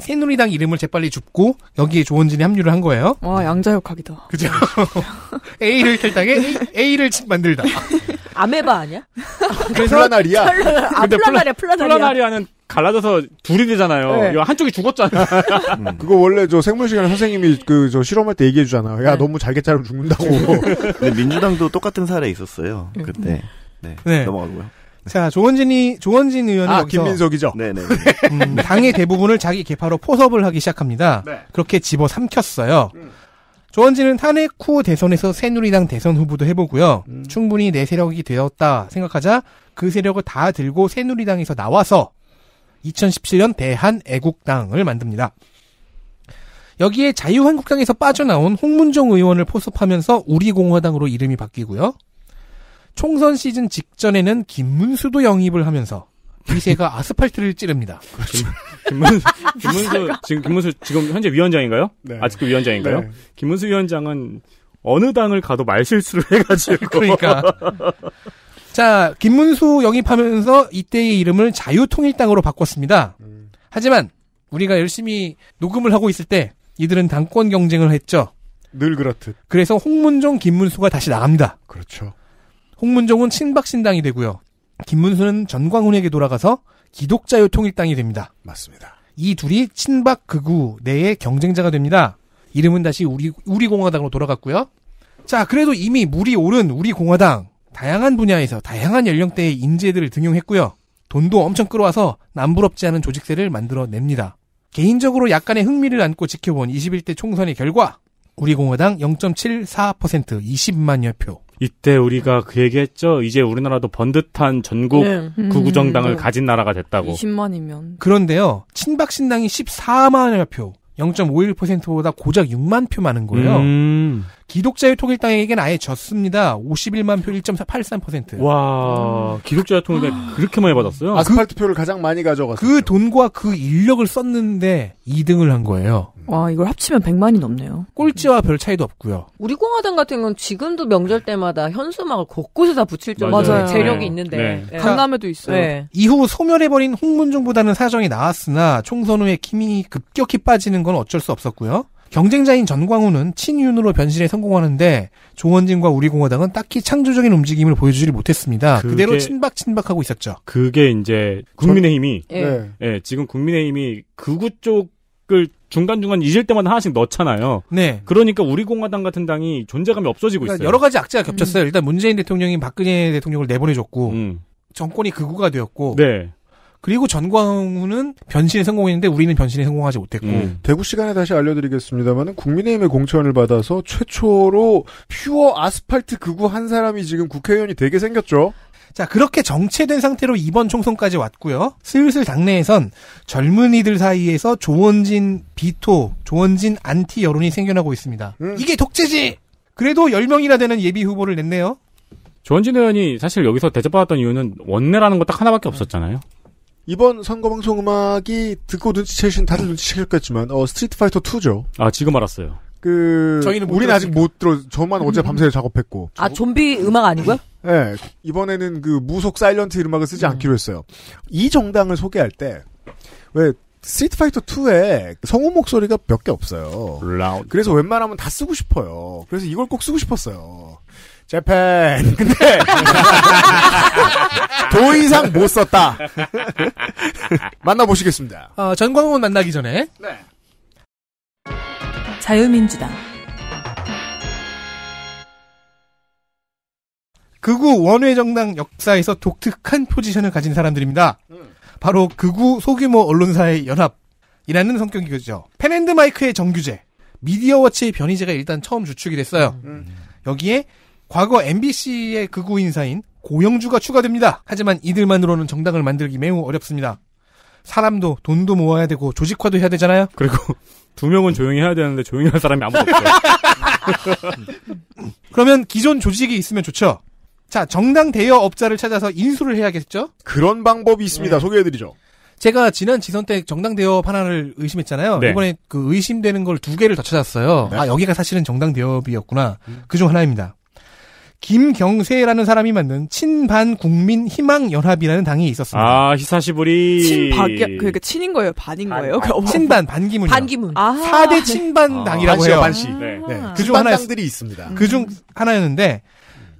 새누리당 이름을 재빨리 줍고 여기에 조원진이 합류를 한 거예요. 와 양자역학이다. 그죠? A를 탈당해 네. A를 만들다. 아메바 아니야? 그래서 플라나리아. 아, 플라나리아, 플라나리아. 플라나리아는 갈라져서 둘이 되잖아요. 네. 한쪽이 죽었잖아. 음. 그거 원래 저 생물시간 선생님이 그 저 실험할 때 얘기해 주잖아. 야 네. 너무 잘게 자르면 죽는다고. 근데 민주당도 똑같은 사례 있었어요. 그때. 음. 네. 네. 넘어가고요. 자, 조원진이, 조원진 의원은. 아, 김민석이죠? 네네. 음, 음. 당의 대부분을 자기 개파로 포섭을 하기 시작합니다. 네. 그렇게 집어 삼켰어요. 음. 조원진은 탄핵 후 대선에서 새누리당 대선 후보도 해보고요. 음. 충분히 내 세력이 되었다 생각하자 그 세력을 다 들고 새누리당에서 나와서 2017년 대한애국당을 만듭니다. 여기에 자유한국당에서 빠져나온 홍문종 의원을 포섭하면서 우리공화당으로 이름이 바뀌고요. 총선 시즌 직전에는 김문수도 영입을 하면서 미세가 아스팔트를 찌릅니다. 김문수, 김문수 지금 김문수 지금 현재 위원장인가요? 네. 아직도 위원장인가요? 네. 김문수 위원장은 어느 당을 가도 말실수를 해가지고 그러니까 자 김문수 영입하면서 이때의 이름을 자유통일당으로 바꿨습니다. 음. 하지만 우리가 열심히 녹음을 하고 있을 때 이들은 당권 경쟁을 했죠. 늘 그렇듯. 그래서 홍문종, 김문수가 다시 나갑니다. 그렇죠. 홍문종은 친박신당이 되고요. 김문수는 전광훈에게 돌아가서 기독자유 통일당이 됩니다. 맞습니다. 이 둘이 친박 극우 내의 경쟁자가 됩니다. 이름은 다시 우리 우리 공화당으로 돌아갔고요. 자, 그래도 이미 물이 오른 우리 공화당 다양한 분야에서 다양한 연령대의 인재들을 등용했고요. 돈도 엄청 끌어와서 남부럽지 않은 조직세를 만들어냅니다. 개인적으로 약간의 흥미를 안고 지켜본 21대 총선의 결과 우리 공화당 0.74% 20만여 표 이때 우리가 그 얘기했죠. 이제 우리나라도 번듯한 전국 네. 음. 구구정당을 음, 네. 가진 나라가 됐다고. 20만이면. 그런데요. 친박 신당이 14만여 표, 0.51%보다 고작 6만 표 많은 거예요. 음. 기독자의 통일당에게는 아예 졌습니다. 51만 표 1.83%. 와, 음. 기독자의 통일당 아. 그렇게 많이 받았어요? 아스팔트 표를 가장 많이 가져갔어요. 그 돈과 그 인력을 썼는데 2등을 한 거예요. 음. 와, 이걸 합치면 100만이 넘네요. 꼴찌와 별 차이도 없고요. 우리 공화당 같은 건 지금도 명절 때마다 현수막을 곳곳에다 붙일 정도로 네. 재력이 네. 있는데 네. 네. 강남에도 있어요. 네. 이후 소멸해버린 홍문종보다는 사정이 나왔으나 총선 후에 김이 급격히 빠지는 건 어쩔 수 없었고요. 경쟁자인 전광훈은 친윤으로 변신에 성공하는데 조원진과 우리공화당은 딱히 창조적인 움직임을 보여주지 못했습니다. 그대로 친박친박하고 있었죠. 그게 이제 국민의힘이 전... 예. 네. 예. 지금 국민의힘이 극우 쪽을 중간중간 잊을 때마다 하나씩 넣잖아요. 네. 그러니까 우리공화당 같은 당이 존재감이 없어지고 그러니까 있어요. 여러 가지 악재가 음. 겹쳤어요. 음. 일단 문재인 대통령이 박근혜 대통령을 내보내줬고 음. 정권이 극우가 되었고 네. 그리고 전광훈은 변신에 성공했는데 우리는 변신에 성공하지 못했고 음. 대구 시간에 다시 알려드리겠습니다만은 국민의힘의 공천을 받아서 최초로 퓨어 아스팔트 극우 한 사람이 지금 국회의원이 되게 생겼죠. 자 그렇게 정체된 상태로 이번 총선까지 왔고요. 슬슬 당내에선 젊은이들 사이에서 조원진 비토, 조원진 안티 여론이 생겨나고 있습니다. 음. 이게 독재지. 그래도 10명이나 되는 예비 후보를 냈네요. 조원진 의원이 사실 여기서 대접받았던 이유는 원내라는 거 딱 하나밖에 없었잖아요. 이번 선거 방송 음악이 듣고 눈치채신 다들 눈치채셨겠지만 어 스트리트 파이터 2죠. 아 지금 알았어요. 그 저희는 우린 들 아직 못 들어. 저만 어제 밤새 작업했고. 아 좀비 음악 아니고요? 네 이번에는 그 무속 사일런트 음악을 쓰지 음. 않기로 했어요. 이 정당을 소개할 때 왜 스트리트 파이터 2에 성우 목소리가 몇 개 없어요. 라운. 그래서 웬만하면 다 쓰고 싶어요. 그래서 이걸 꼭 쓰고 싶었어요. 재팬. 근데 더 이상 못 썼다. 만나보시겠습니다. 어, 전광훈 만나기 전에 네. 자유민주당 극우 원외정당 역사에서 독특한 포지션을 가진 사람들입니다. 음. 바로 극우 소규모 언론사의 연합이라는 성격이죠. 펜앤드마이크의 정규제, 미디어워치의 변이제가 일단 처음 주축이 됐어요. 음. 여기에 과거 MBC의 극우 인사인 고영주가 추가됩니다. 하지만 이들만으로는 정당을 만들기 매우 어렵습니다. 사람도 돈도 모아야 되고 조직화도 해야 되잖아요. 그리고 두 명은 조용히 해야 되는데 조용히 할 사람이 아무도 없어요. 그러면 기존 조직이 있으면 좋죠. 자, 정당 대여 업자를 찾아서 인수를 해야겠죠? 그런 방법이 있습니다. 네. 소개해드리죠. 제가 지난 지선 때 정당 대여업 하나를 의심했잖아요. 네. 이번에 그 의심되는 걸 두 개를 더 찾았어요. 네. 아, 여기가 사실은 정당 대여업이었구나. 음. 그중 하나입니다. 김경세라는 사람이 만든 친반 국민 희망 연합이라는 당이 있었습니다. 아 히사시부리 친박 그러니까 친인 거예요, 반인 반, 거예요? 반, 친반 반기문 반기문 아. 사대 친반 당이라고 아, 해요. 반시. 네. 네. 아. 그중 하나 당들이 있습니다. 그중 하나였는데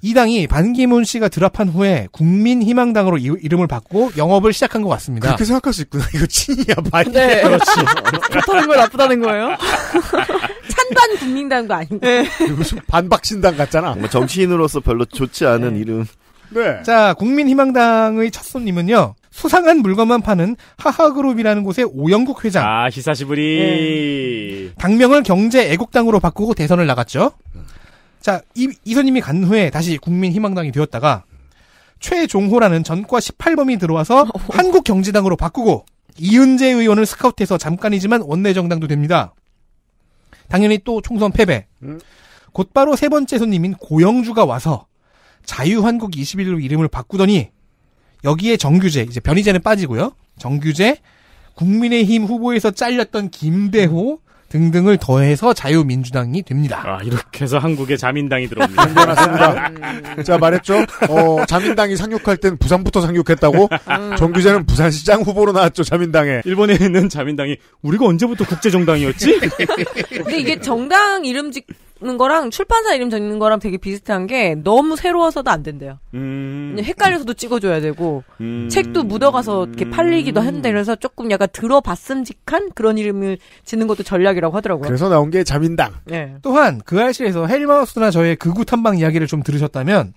이 당이 반기문 씨가 드랍한 후에 국민희망당으로 이, 이름을 바꾸고 영업을 시작한 것 같습니다. 그렇게 생각할 수 있구나. 이거 친이야, 반이야. 네. 그렇지. 그렇다는 걸 나쁘다는 거예요? 찬반 국민당도 아닌가? 네. 무슨 반박신당 같잖아. 뭐 정치인으로서 별로 좋지 않은 네. 이름. 네. 자, 국민희망당의 첫 손님은요. 수상한 물건만 파는 하하그룹이라는 곳의 오영국 회장. 아, 히사시부리. 네. 당명을 경제 애국당으로 바꾸고 대선을 나갔죠. 자, 이, 이선님이간 후에 다시 국민희망당이 되었다가 최종호라는 전과 18범이 들어와서 한국경제당으로 바꾸고 이은재 의원을 스카우트해서 잠깐이지만 원내정당도 됩니다. 당연히 또 총선 패배. 음. 곧바로 세 번째 손님인 고영주가 와서 자유한국 21로 이름을 바꾸더니 여기에 정규재, 이제 변희재는 빠지고요. 정규재, 국민의힘 후보에서 잘렸던 김대호, 등등을 더해서 자유민주당이 됩니다. 아, 이렇게 해서 한국에 자민당이 들어옵니다. 당연하습니다 음. 자, 말했죠? 어, 자민당이 상륙할 땐 부산부터 상륙했다고? 음. 정규재는 부산시장 후보로 나왔죠, 자민당에. 일본에 있는 자민당이 우리가 언제부터 국제정당이었지? 근데 이게 정당 이름직 적는 거랑 출판사 이름 적는 거랑 되게 비슷한 게 너무 새로워서도 안 된대요. 음. 헷갈려서도 찍어줘야 되고 음. 책도 묻어가서 이렇게 팔리기도 한데 그래서 조금 약간 들어봤음직한 그런 이름을 짓는 것도 전략이라고 하더라고요. 그래서 나온 게 자민당. 네. 또한 그 알실에서 헬리마우스나 저의 극우 탐방 이야기를 좀 들으셨다면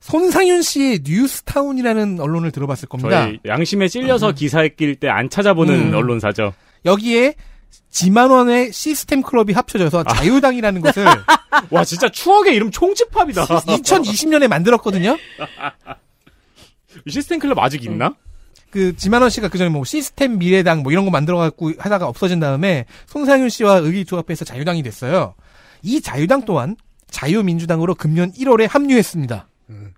손상윤 씨의 뉴스타운이라는 언론을 들어봤을 겁니다. 양심에 찔려서 음. 기사 읽길 때안 찾아보는 음. 언론사죠. 여기에 지만원의 시스템 클럽이 합쳐져서 아. 자유당이라는 것을 와 진짜 추억의 이름 총집합이다. 2020년에 만들었거든요. 시스템 클럽 아직 있나? 음. 그 지만원 씨가 그전에 뭐 시스템 미래당 뭐 이런 거 만들어 갖고 하다가 없어진 다음에 손상윤 씨와 의기조합해서 자유당이 됐어요. 이 자유당 또한 자유민주당으로 금년 1월에 합류했습니다. 음.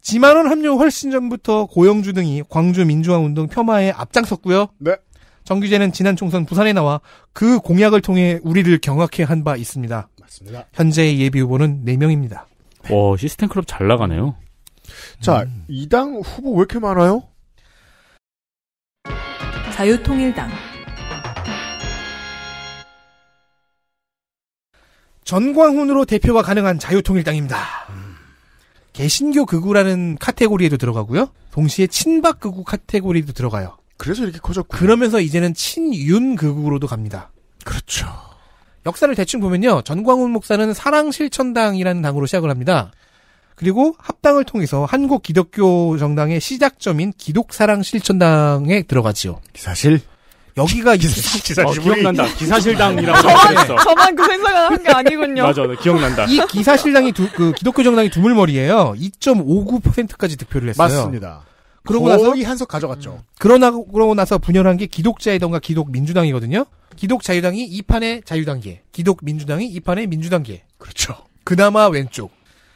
지만원 합류 훨씬 전부터 고영주 등이 광주 민주화 운동 폄하에 앞장섰고요. 네. 정규재는 지난 총선 부산에 나와 그 공약을 통해 우리를 경악해 한 바 있습니다. 맞습니다. 현재의 예비 후보는 4명입니다. 와, 시스템 클럽 잘 나가네요. 자, 음. 이당 후보 왜 이렇게 많아요? 자유통일당 전광훈으로 대표가 가능한 자유통일당입니다. 음. 개신교 극우라는 카테고리에도 들어가고요. 동시에 친박 극우 카테고리도 들어가요. 그래서 이렇게 커졌고. 그러면서 이제는 친윤 극으로도 갑니다. 그렇죠. 역사를 대충 보면요. 전광훈 목사는 사랑실천당이라는 당으로 시작을 합니다. 그리고 합당을 통해서 한국 기독교 정당의 시작점인 기독사랑실천당에 들어가지요. 사실 여기가 기사실, 기사 어, 기억난다. 기사실당이라고 했어. 저만 그 생각을 한게 아니군요. 맞아, 기억난다. 이 기사실당이 두, 그 기독교 정당이 두물머리예요. 2.59%까지 득표를 했어요. 맞습니다. 그러고 나서 이 한석 가져갔죠. 음. 그러나 그러고 나서 분열한 게 기독자유당과 기독민주당이거든요. 기독자유당이 이판의 자유당계, 기독민주당이 이판의 민주당계. 그렇죠. 그나마 왼쪽.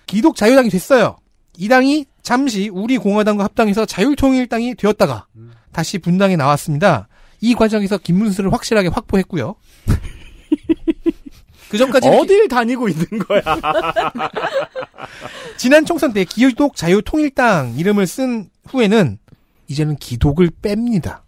기독자유당이 됐어요. 이 당이 잠시 우리 공화당과 합당해서 자율통일당이 되었다가 음. 다시 분당에 나왔습니다. 이 과정에서 김문수를 확실하게 확보했고요. 그 전까지 어딜 이 다니고 있는 거야? 지난 총선 때 기독 자유 통일당 이름을 쓴 후에는 이제는 기독을 뺍니다.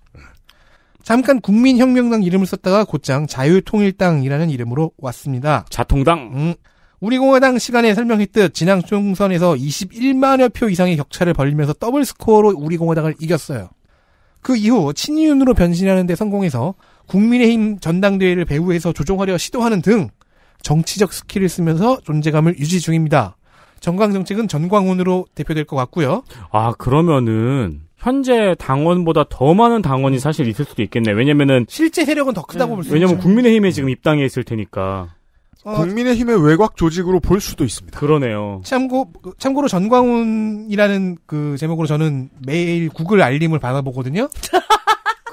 잠깐 국민혁명당 이름을 썼다가 곧장 자유통일당이라는 이름으로 왔습니다. 자통당. 음. 우리공화당 시간에 설명했듯 지난 총선에서 21만여 표 이상의 격차를 벌리면서 더블 스코어로 우리공화당을 이겼어요. 그 이후 친윤으로 변신하는 데 성공해서 국민의힘 전당대회를 배후에서 조종하려 시도하는 등 정치적 스킬을 쓰면서 존재감을 유지 중입니다. 정강 정책은 전광훈으로 대표될 것 같고요. 아 그러면은 현재 당원보다 더 많은 당원이 사실 있을 수도 있겠네. 왜냐면은 실제 세력은 더 크다고 음, 네. 볼수 있죠. 왜냐면 국민의힘에 지금 입당해 있을 테니까. 어, 국민의힘의 외곽 조직으로 볼 수도 있습니다. 그러네요. 참고 참고로 전광훈이라는 그 제목으로 저는 매일 구글 알림을 받아보거든요.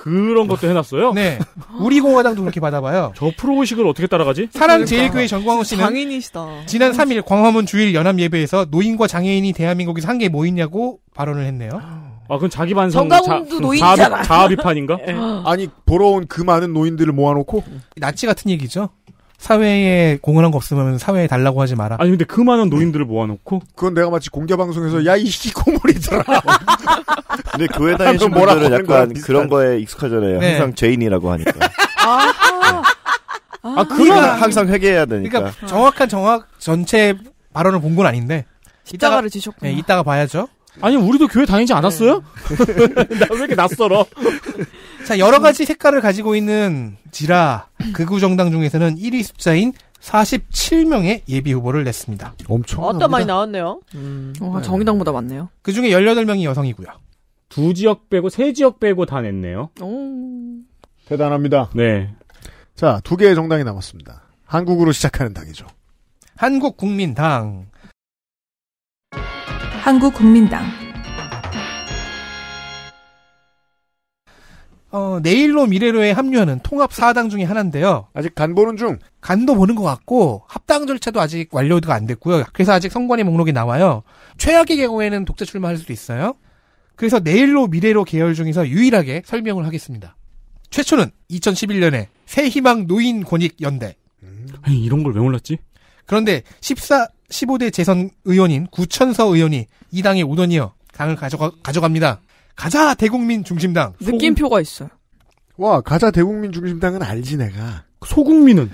그런 것도 해놨어요. 네. 우리 공화당도 그렇게 받아봐요. 저 프로의식을 어떻게 따라가지? 사랑 그러니까. 제일교회 전광훈 씨는 장인이시다. 지난 3일 광화문 주일 연합 예배에서 노인과 장애인이 대한민국에서 한 게 뭐 있냐고 발언을 했네요. 아, 그건 자기 반성. 정강훈도 노인이잖아. 자아비판인가? 네. 아니 보러 온 그 많은 노인들을 모아놓고 나치 같은 얘기죠. 사회에 공헌한 거 없으면 사회에 달라고 하지 마라. 아니 근데 그 많은 노인들을 모아놓고 그건 내가 마치 공개 방송에서 야이 꼬물이더라. 근데 교회 그 다니는 분들은 약간 그런 거에 익숙하잖아요. 네. 항상 죄인이라고 하니까. 아 아하. 아, 아. 그건 그러니까 항상 회개해야 되니까. 그러니까 정확한 정확 전체 발언을 본 건 아닌데. 십자가를 지셨구 네, 이따가 봐야죠. 아니 우리도 교회 다니지 않았어요? 네. 나왜 이렇게 낯설어? 자, 여러 가지 색깔을 가지고 있는 지라 극우 정당 중에서는 1위 숫자인 47명의 예비 후보를 냈습니다. 엄청 어떤 많이 나왔네요. 음. 와, 어, 네. 정의당보다 많네요. 그 중에 18명이 여성이고요. 두 지역 빼고 세 지역 빼고 다 냈네요. 오. 대단합니다. 네. 자, 두 개의 정당이 남았습니다. 한국으로 시작하는 당이죠. 한국국민당. 한국국민당. 어, 내일로 미래로에 합류하는 통합 4당 중의 하나인데요. 아직 간 보는 중. 간도 보는 것 같고 합당 절차도 아직 완료가 안 됐고요. 그래서 아직 선관위 목록이 나와요. 최악의 경우에는 독자 출마할 수도 있어요. 그래서 내일로 미래로 계열 중에서 유일하게 설명을 하겠습니다. 최초는 2011년에 새희망 노인 권익 연대. 음. 아니, 이런 걸 왜 몰랐지? 그런데 14, 15대 재선 의원인 구천서 의원이 이당의 오더니요. 당을 가져, 가 가져갑니다. 가자 대국민 중심당 느낌표가 있어요. 와 가자 대국민 중심당은 알지 내가 소국민은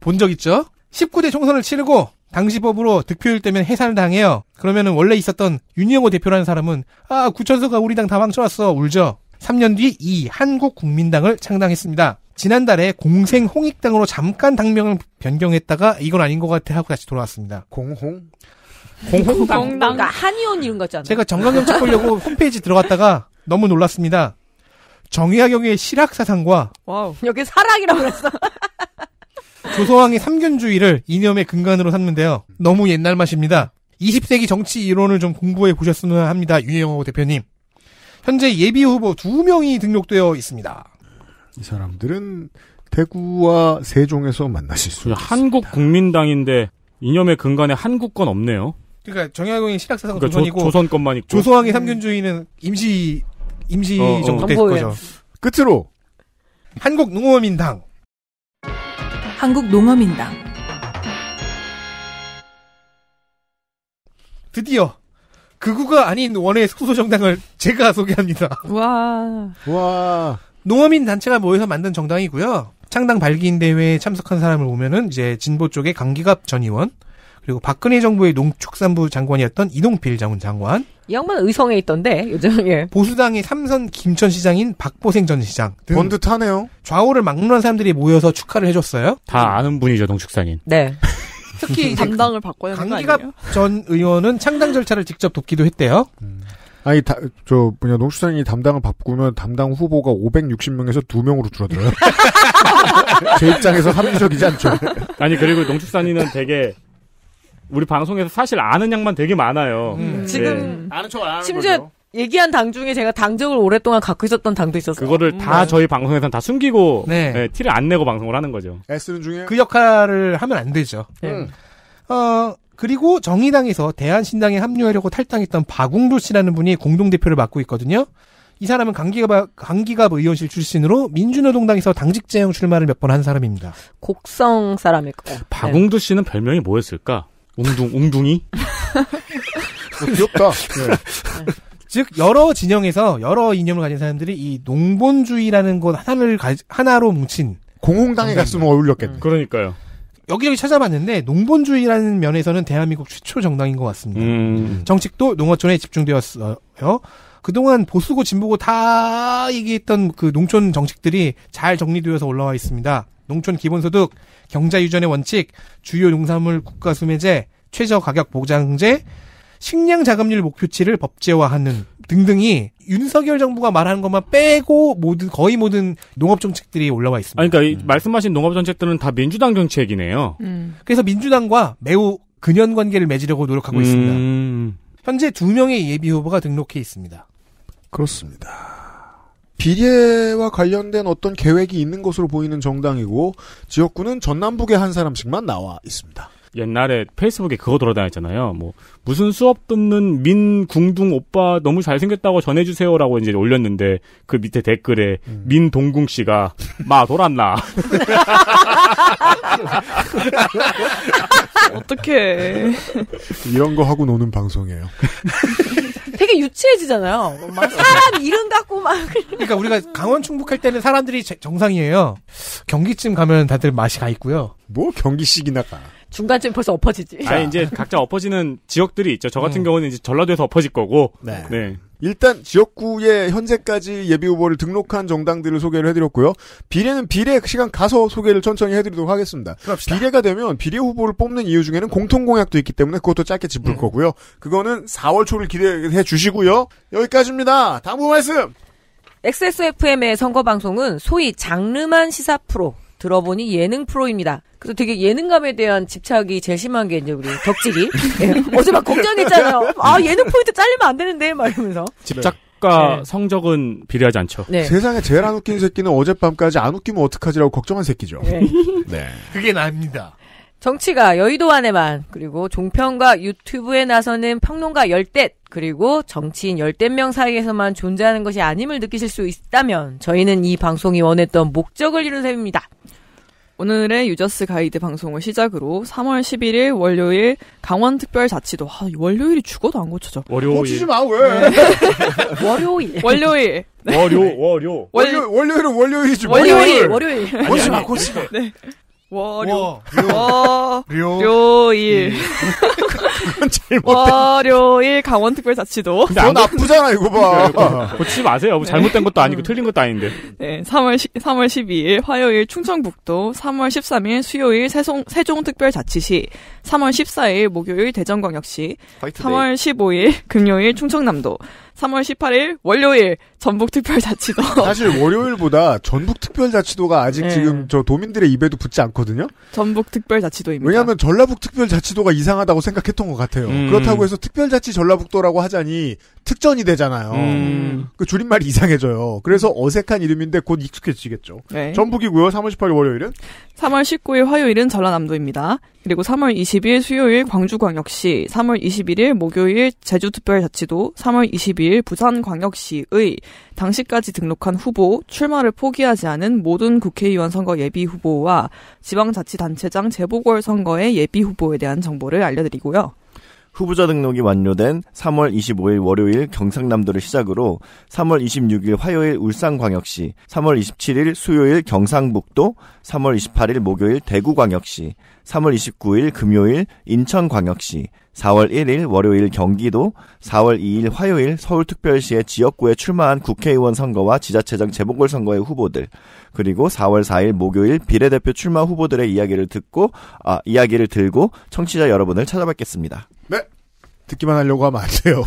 본 적 있죠? 19대 총선을 치르고 당시 법으로 득표율 때문에 해산을 당해요. 그러면은 원래 있었던 윤영호 대표라는 사람은 아 구천서가 우리 당 다 망쳐왔어 울죠. 3년 뒤 이 한국국민당을 창당했습니다. 지난달에 공생 홍익당으로 잠깐 당명을 변경했다가 이건 아닌 것 같아 하고 다시 돌아왔습니다. 공홍? 공홍당. 공홍당. 한의원 이런 거잖아. 제가 정강경 책 보려고 홈페이지 들어갔다가 너무 놀랐습니다. 정의학용의 실학사상과 와우. 여기 사랑이라고 그랬어. 조소왕의삼균주의를 이념의 근간으로 삼는데요. 너무 옛날 맛입니다. 20세기 정치 이론을 좀 공부해 보셨으면 합니다. 유영호 대표님. 현재 예비 후보 두 명이 등록되어 있습니다. 이 사람들은 대구와 세종에서 만나실 수 있습니다. 한국 국민당인데 이념의 근간에 한국 권 없네요. 그러니까 정약용이 실학사상 그러니까 조선이고 조, 선 것만 있고 조소왕이 음. 삼균주의는 임시 임시 어, 어. 정부 때 거죠. 끝으로 한국 농어민당 한국 농어민당 드디어 그구가 아닌 원의 소수 정당을 제가 소개합니다. 와. 와. 농어민 단체가 모여서 만든 정당이고요. 창당 발기인 대회에 참석한 사람을 보면은 이제 진보 쪽의 강기갑 전 의원, 그리고 박근혜 정부의 농축산부 장관이었던 이동필 장전 장관. 이 양반 의성에 있던데 요즘 예. 보수당의 삼선 김천 시장인 박보생 전 시장 번 듯하네요. 좌우를 막론한 사람들이 모여서 축하를 해줬어요. 다 아는 분이죠 농축산인. 네. 특히 담당을 바꿔야 하는 강기갑 전 의원은 창당 절차를 직접 돕기도 했대요. 음. 아니 다, 저 뭐냐 농축산인이 담당을 바꾸면 담당 후보가 560명에서 2명으로 줄어들어요. 제 입장에서 합리적이지 않죠. 아니 그리고 농축산인은 되게 우리 방송에서 사실 아는 양만 되게 많아요. 음. 네. 지금 네. 아는 척안 하는 심지어 거죠. 얘기한 당 중에 제가 당적을 오랫동안 갖고 있었던 당도 있었어요. 그거를 다 네. 저희 방송에서는 다 숨기고 네. 네, 티를 안 내고 방송을 하는 거죠. 애쓰는 중에 그 역할을 하면 안 되죠. 네. 음. 어 그리고 정의당에서 대한신당에 합류하려고 탈당했던 박웅도 씨라는 분이 공동대표를 맡고 있거든요. 이 사람은 강기갑, 강기갑 의원실 출신으로 민주노동당에서 당직제형 출마를 몇 번 한 사람입니다. 곡성 사람일 거예요. 박웅도 씨는 별명이 뭐였을까? 웅둥 웅둥이. 어, 귀엽다. 네. 즉 여러 진영에서 여러 이념을 가진 사람들이 이 농본주의라는 것 하나를 가, 하나로 뭉친 공홍당에 갔으면 어울렸겠네. 음. 그러니까요. 여기저기 찾아봤는데 농본주의라는 면에서는 대한민국 최초 정당인 것 같습니다. 음. 정책도 농어촌에 집중되었어요. 그동안 보수고 진보고 다 얘기했던 그 농촌 정책들이 잘 정리되어서 올라와 있습니다. 농촌 기본소득, 경자유전의 원칙, 주요 농산물 국가수매제, 최저가격 보장제, 식량 자금률 목표치를 법제화하는 등등이 윤석열 정부가 말하는 것만 빼고 모든 거의 모든 농업 정책들이 올라와 있습니다. 아니, 그러니까 음. 말씀하신 농업 정책들은 다 민주당 정책이네요. 음. 그래서 민주당과 매우 근연 관계를 맺으려고 노력하고 음. 있습니다. 현재 두 명의 예비 후보가 등록해 있습니다. 그렇습니다. 비례와 관련된 어떤 계획이 있는 것으로 보이는 정당이고 지역구는 전남북에 한 사람씩만 나와 있습니다. 옛날에 페이스북에 그거 돌아다녔잖아요. 뭐 무슨 수업 듣는 민 궁둥 오빠 너무 잘생겼다고 전해주세요라고 이제 올렸는데 그 밑에 댓글에 음. 민 동궁 씨가 마 돌았나. 어떻게 이런 거 하고 노는 방송이에요. 되게 유치해지잖아요. 막 사람 이름 갖고 막. 그러니까 우리가 강원 충북할 때는 사람들이 정상이에요. 경기쯤 가면 다들 맛이 가 있고요. 뭐 경기식이나 가. 중간쯤 벌써 엎어지지. 아 이제 각자 엎어지는 지역들이 있죠. 저 같은 음. 경우는 이제 전라도에서 엎어질 거고. 네. 네. 일단 지역구에 현재까지 예비 후보를 등록한 정당들을 소개를 해드렸고요. 비례는 비례 시간 가서 소개를 천천히 해드리도록 하겠습니다. 그럽시다. 비례가 되면 비례 후보를 뽑는 이유 중에는 공통 공약도 있기 때문에 그것도 짧게 짚을 음. 거고요. 그거는 4월 초를 기대해 주시고요. 여기까지입니다. 다음 말씀. XSFM의 선거 방송은 소위 장르만 시사 프로. 들어보니 예능 프로입니다. 그래서 되게 예능감에 대한 집착이 제일 심한 게 이제 우리 덕질이 예. 어제 막 걱정했잖아요. 아 예능 포인트 잘리면 안 되는데 막 이러면서 집착 작가 네. 네. 성적은 비례하지 않죠. 네. 세상에 제일 안 웃긴 새끼는 어젯밤까지 안 웃기면 어떡하지라고 걱정한 새끼죠. 네. 네. 그게 납니다. 정치가 여의도 안에만 그리고 종편과 유튜브에 나서는 평론가 열댓 그리고 정치인 열댓 명 사이에서만 존재하는 것이 아님을 느끼실 수 있다면 저희는 이 방송이 원했던 목적을 이룬 셈입니다. 오늘의 유저스 가이드 방송을 시작으로 3월 11일 월요일 강원특별자치도 아, 월요일이 죽어도 안 고쳐져. 월요일. 고치지 마 왜? 네. 월요일. 월요일. 네. 월요 월요. 월요 월요일은 월요일이지. 월요일. 월요일. 고치지 마 고치지 마. 네. 월요, 월, 료, 일. 일 월요일 강원특별자치도. 근데 나쁘잖아, 이거 봐. 네, 네. 고치지 마세요. 뭐 잘못된 것도 아니고 틀린 것도 아닌데. 네, 3월, 시, 3월 12일 화요일 충청북도, 3월 13일 수요일 세종, 세종특별자치시, 3월 14일 목요일 대전광역시, 화이트데이. 3월 15일 금요일 충청남도, 3월 18일 월요일 전북특별자치도 사실 월요일보다 전북특별자치도가 아직 네. 지금 저 도민들의 입에도 붙지 않거든요. 전북특별자치도입니다. 왜냐하면 전라북특별자치도가 이상하다고 생각했던 것 같아요. 음. 그렇다고 해서 특별자치 전라북도라고 하자니 특전이 되잖아요. 음. 그 줄임말이 이상해져요. 그래서 어색한 이름인데 곧 익숙해지겠죠. 네. 전북이고요. 3월 18일 월요일은? 3월 19일 화요일은 전라남도입니다. 그리고 3월 20일 수요일 광주광역시, 3월 21일 목요일 제주특별자치도, 3월 22일 부산광역시의 당시까지 등록한 후보, 출마를 포기하지 않은 모든 국회의원 선거 예비 후보와 지방자치단체장 재보궐 선거의 예비 후보에 대한 정보를 알려드리고요. 후보자 등록이 완료된 3월 25일 월요일 경상남도를 시작으로 3월 26일 화요일 울산광역시, 3월 27일 수요일 경상북도, 3월 28일 목요일 대구광역시, 3월 29일 금요일 인천광역시, 4월 1일 월요일 경기도, 4월 2일 화요일 서울특별시의 지역구에 출마한 국회의원 선거와 지자체장 재보궐선거의 후보들, 그리고 4월 4일 목요일 비례대표 출마 후보들의 이야기를 듣고 아 이야기를 들고 청취자 여러분을 찾아뵙겠습니다. 네. 듣기만 하려고 하면 안 돼요.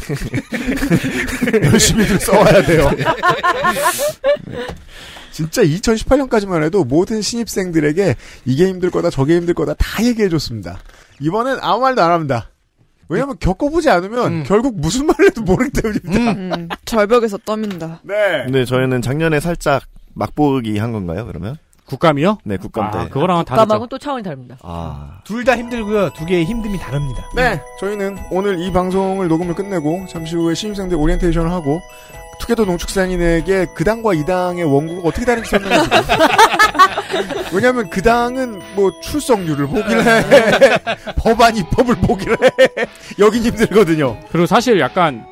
열심히 좀 써와야 돼요. 네. 진짜 2018년까지만 해도 모든 신입생들에게 이게 힘들 거다 저게 힘들 거다 다 얘기해 줬습니다. 이번엔 아무 말도 안 합니다. 왜냐면 겪어보지 않으면 음. 결국 무슨 말을 해도 모르기 때문입니다. 음, 음. 절벽에서 떠민다. 네. 근데 네, 저희는 작년에 살짝 막보기 한 건가요? 그러면? 국감이요? 네, 국감 아, 그거랑 다르죠. 감하고 또 차원이 다릅니다. 아, 둘 다 힘들고요. 두 개의 힘듦이 다릅니다. 네, 저희는 오늘 이 방송을 녹음을 끝내고 잠시 후에 신입생들 오리엔테이션을 하고 투게더 농축산인에게 그 당과 이 당의 원고가 어떻게 다른지 설명해 주세요. 왜냐하면 그 당은 뭐 출석률을 보길래 법안 입법을 보길래 여긴 힘들거든요. 그리고 사실 약간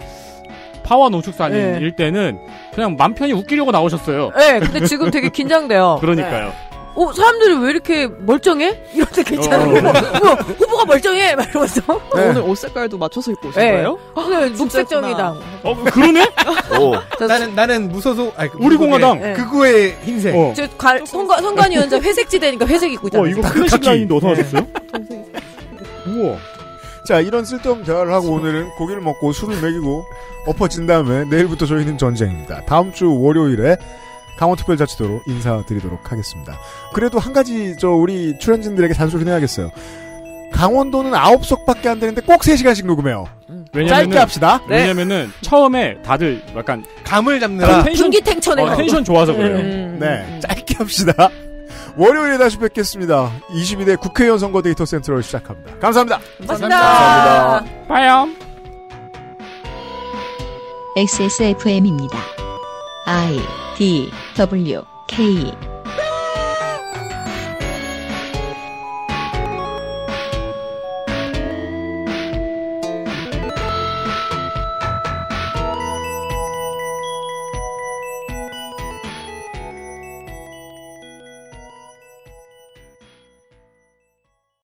파워 농축산인 네. 일때는 그냥 맘 편히 웃기려고 나오셨어요. 네, 근데 지금 되게 긴장돼요. 그러니까요. 네. 어, 사람들이 왜 이렇게 멀쩡해? 이럴 때괜찮은 거. 어. 뭐야, 후보가 멀쩡해! 막 이러면서. 어, 네. 오늘 옷 색깔도 맞춰서 입고 오신 네. 거예요? 아, 네, 아, 녹색정의당. 어, 그러네? 나는, 나는 무소속, 아니, 그 우리 공화당. 네. 극우의 흰색. 어. 저, 가, 성관, 성관위원장 회색지대니까 회색 입고 어, 있잖아요. 어, 이거 큰래식 라인도 어서 하셨어요? 네. 네. 우와. 자, 이런 쓸데없는 대화를 하고 오늘은 고기를 먹고 술을 먹이고 엎어진 다음에 내일부터 저희는 전쟁입니다. 다음 주 월요일에 강원특별자치도로 인사드리도록 하겠습니다. 그래도 한 가지 저 우리 출연진들에게 잔소리 해야겠어요. 강원도는 9석밖에 안 되는데 꼭 3시간씩 녹음해요. 왜냐면은, 짧게 합시다. 네. 왜냐면은 처음에 다들 약간 감을 잡느라 텐션, 분기탱천에 어, 텐션 좋아서 그래요. 음. 음 네. 음. 짧게 합시다. 월요일에 다시 뵙겠습니다. 22대 국회의원 선거 데이터 센터를 시작합니다. 감사합니다. 감사합니다. 감사합니다. 봐요. XSFM입니다. I D W K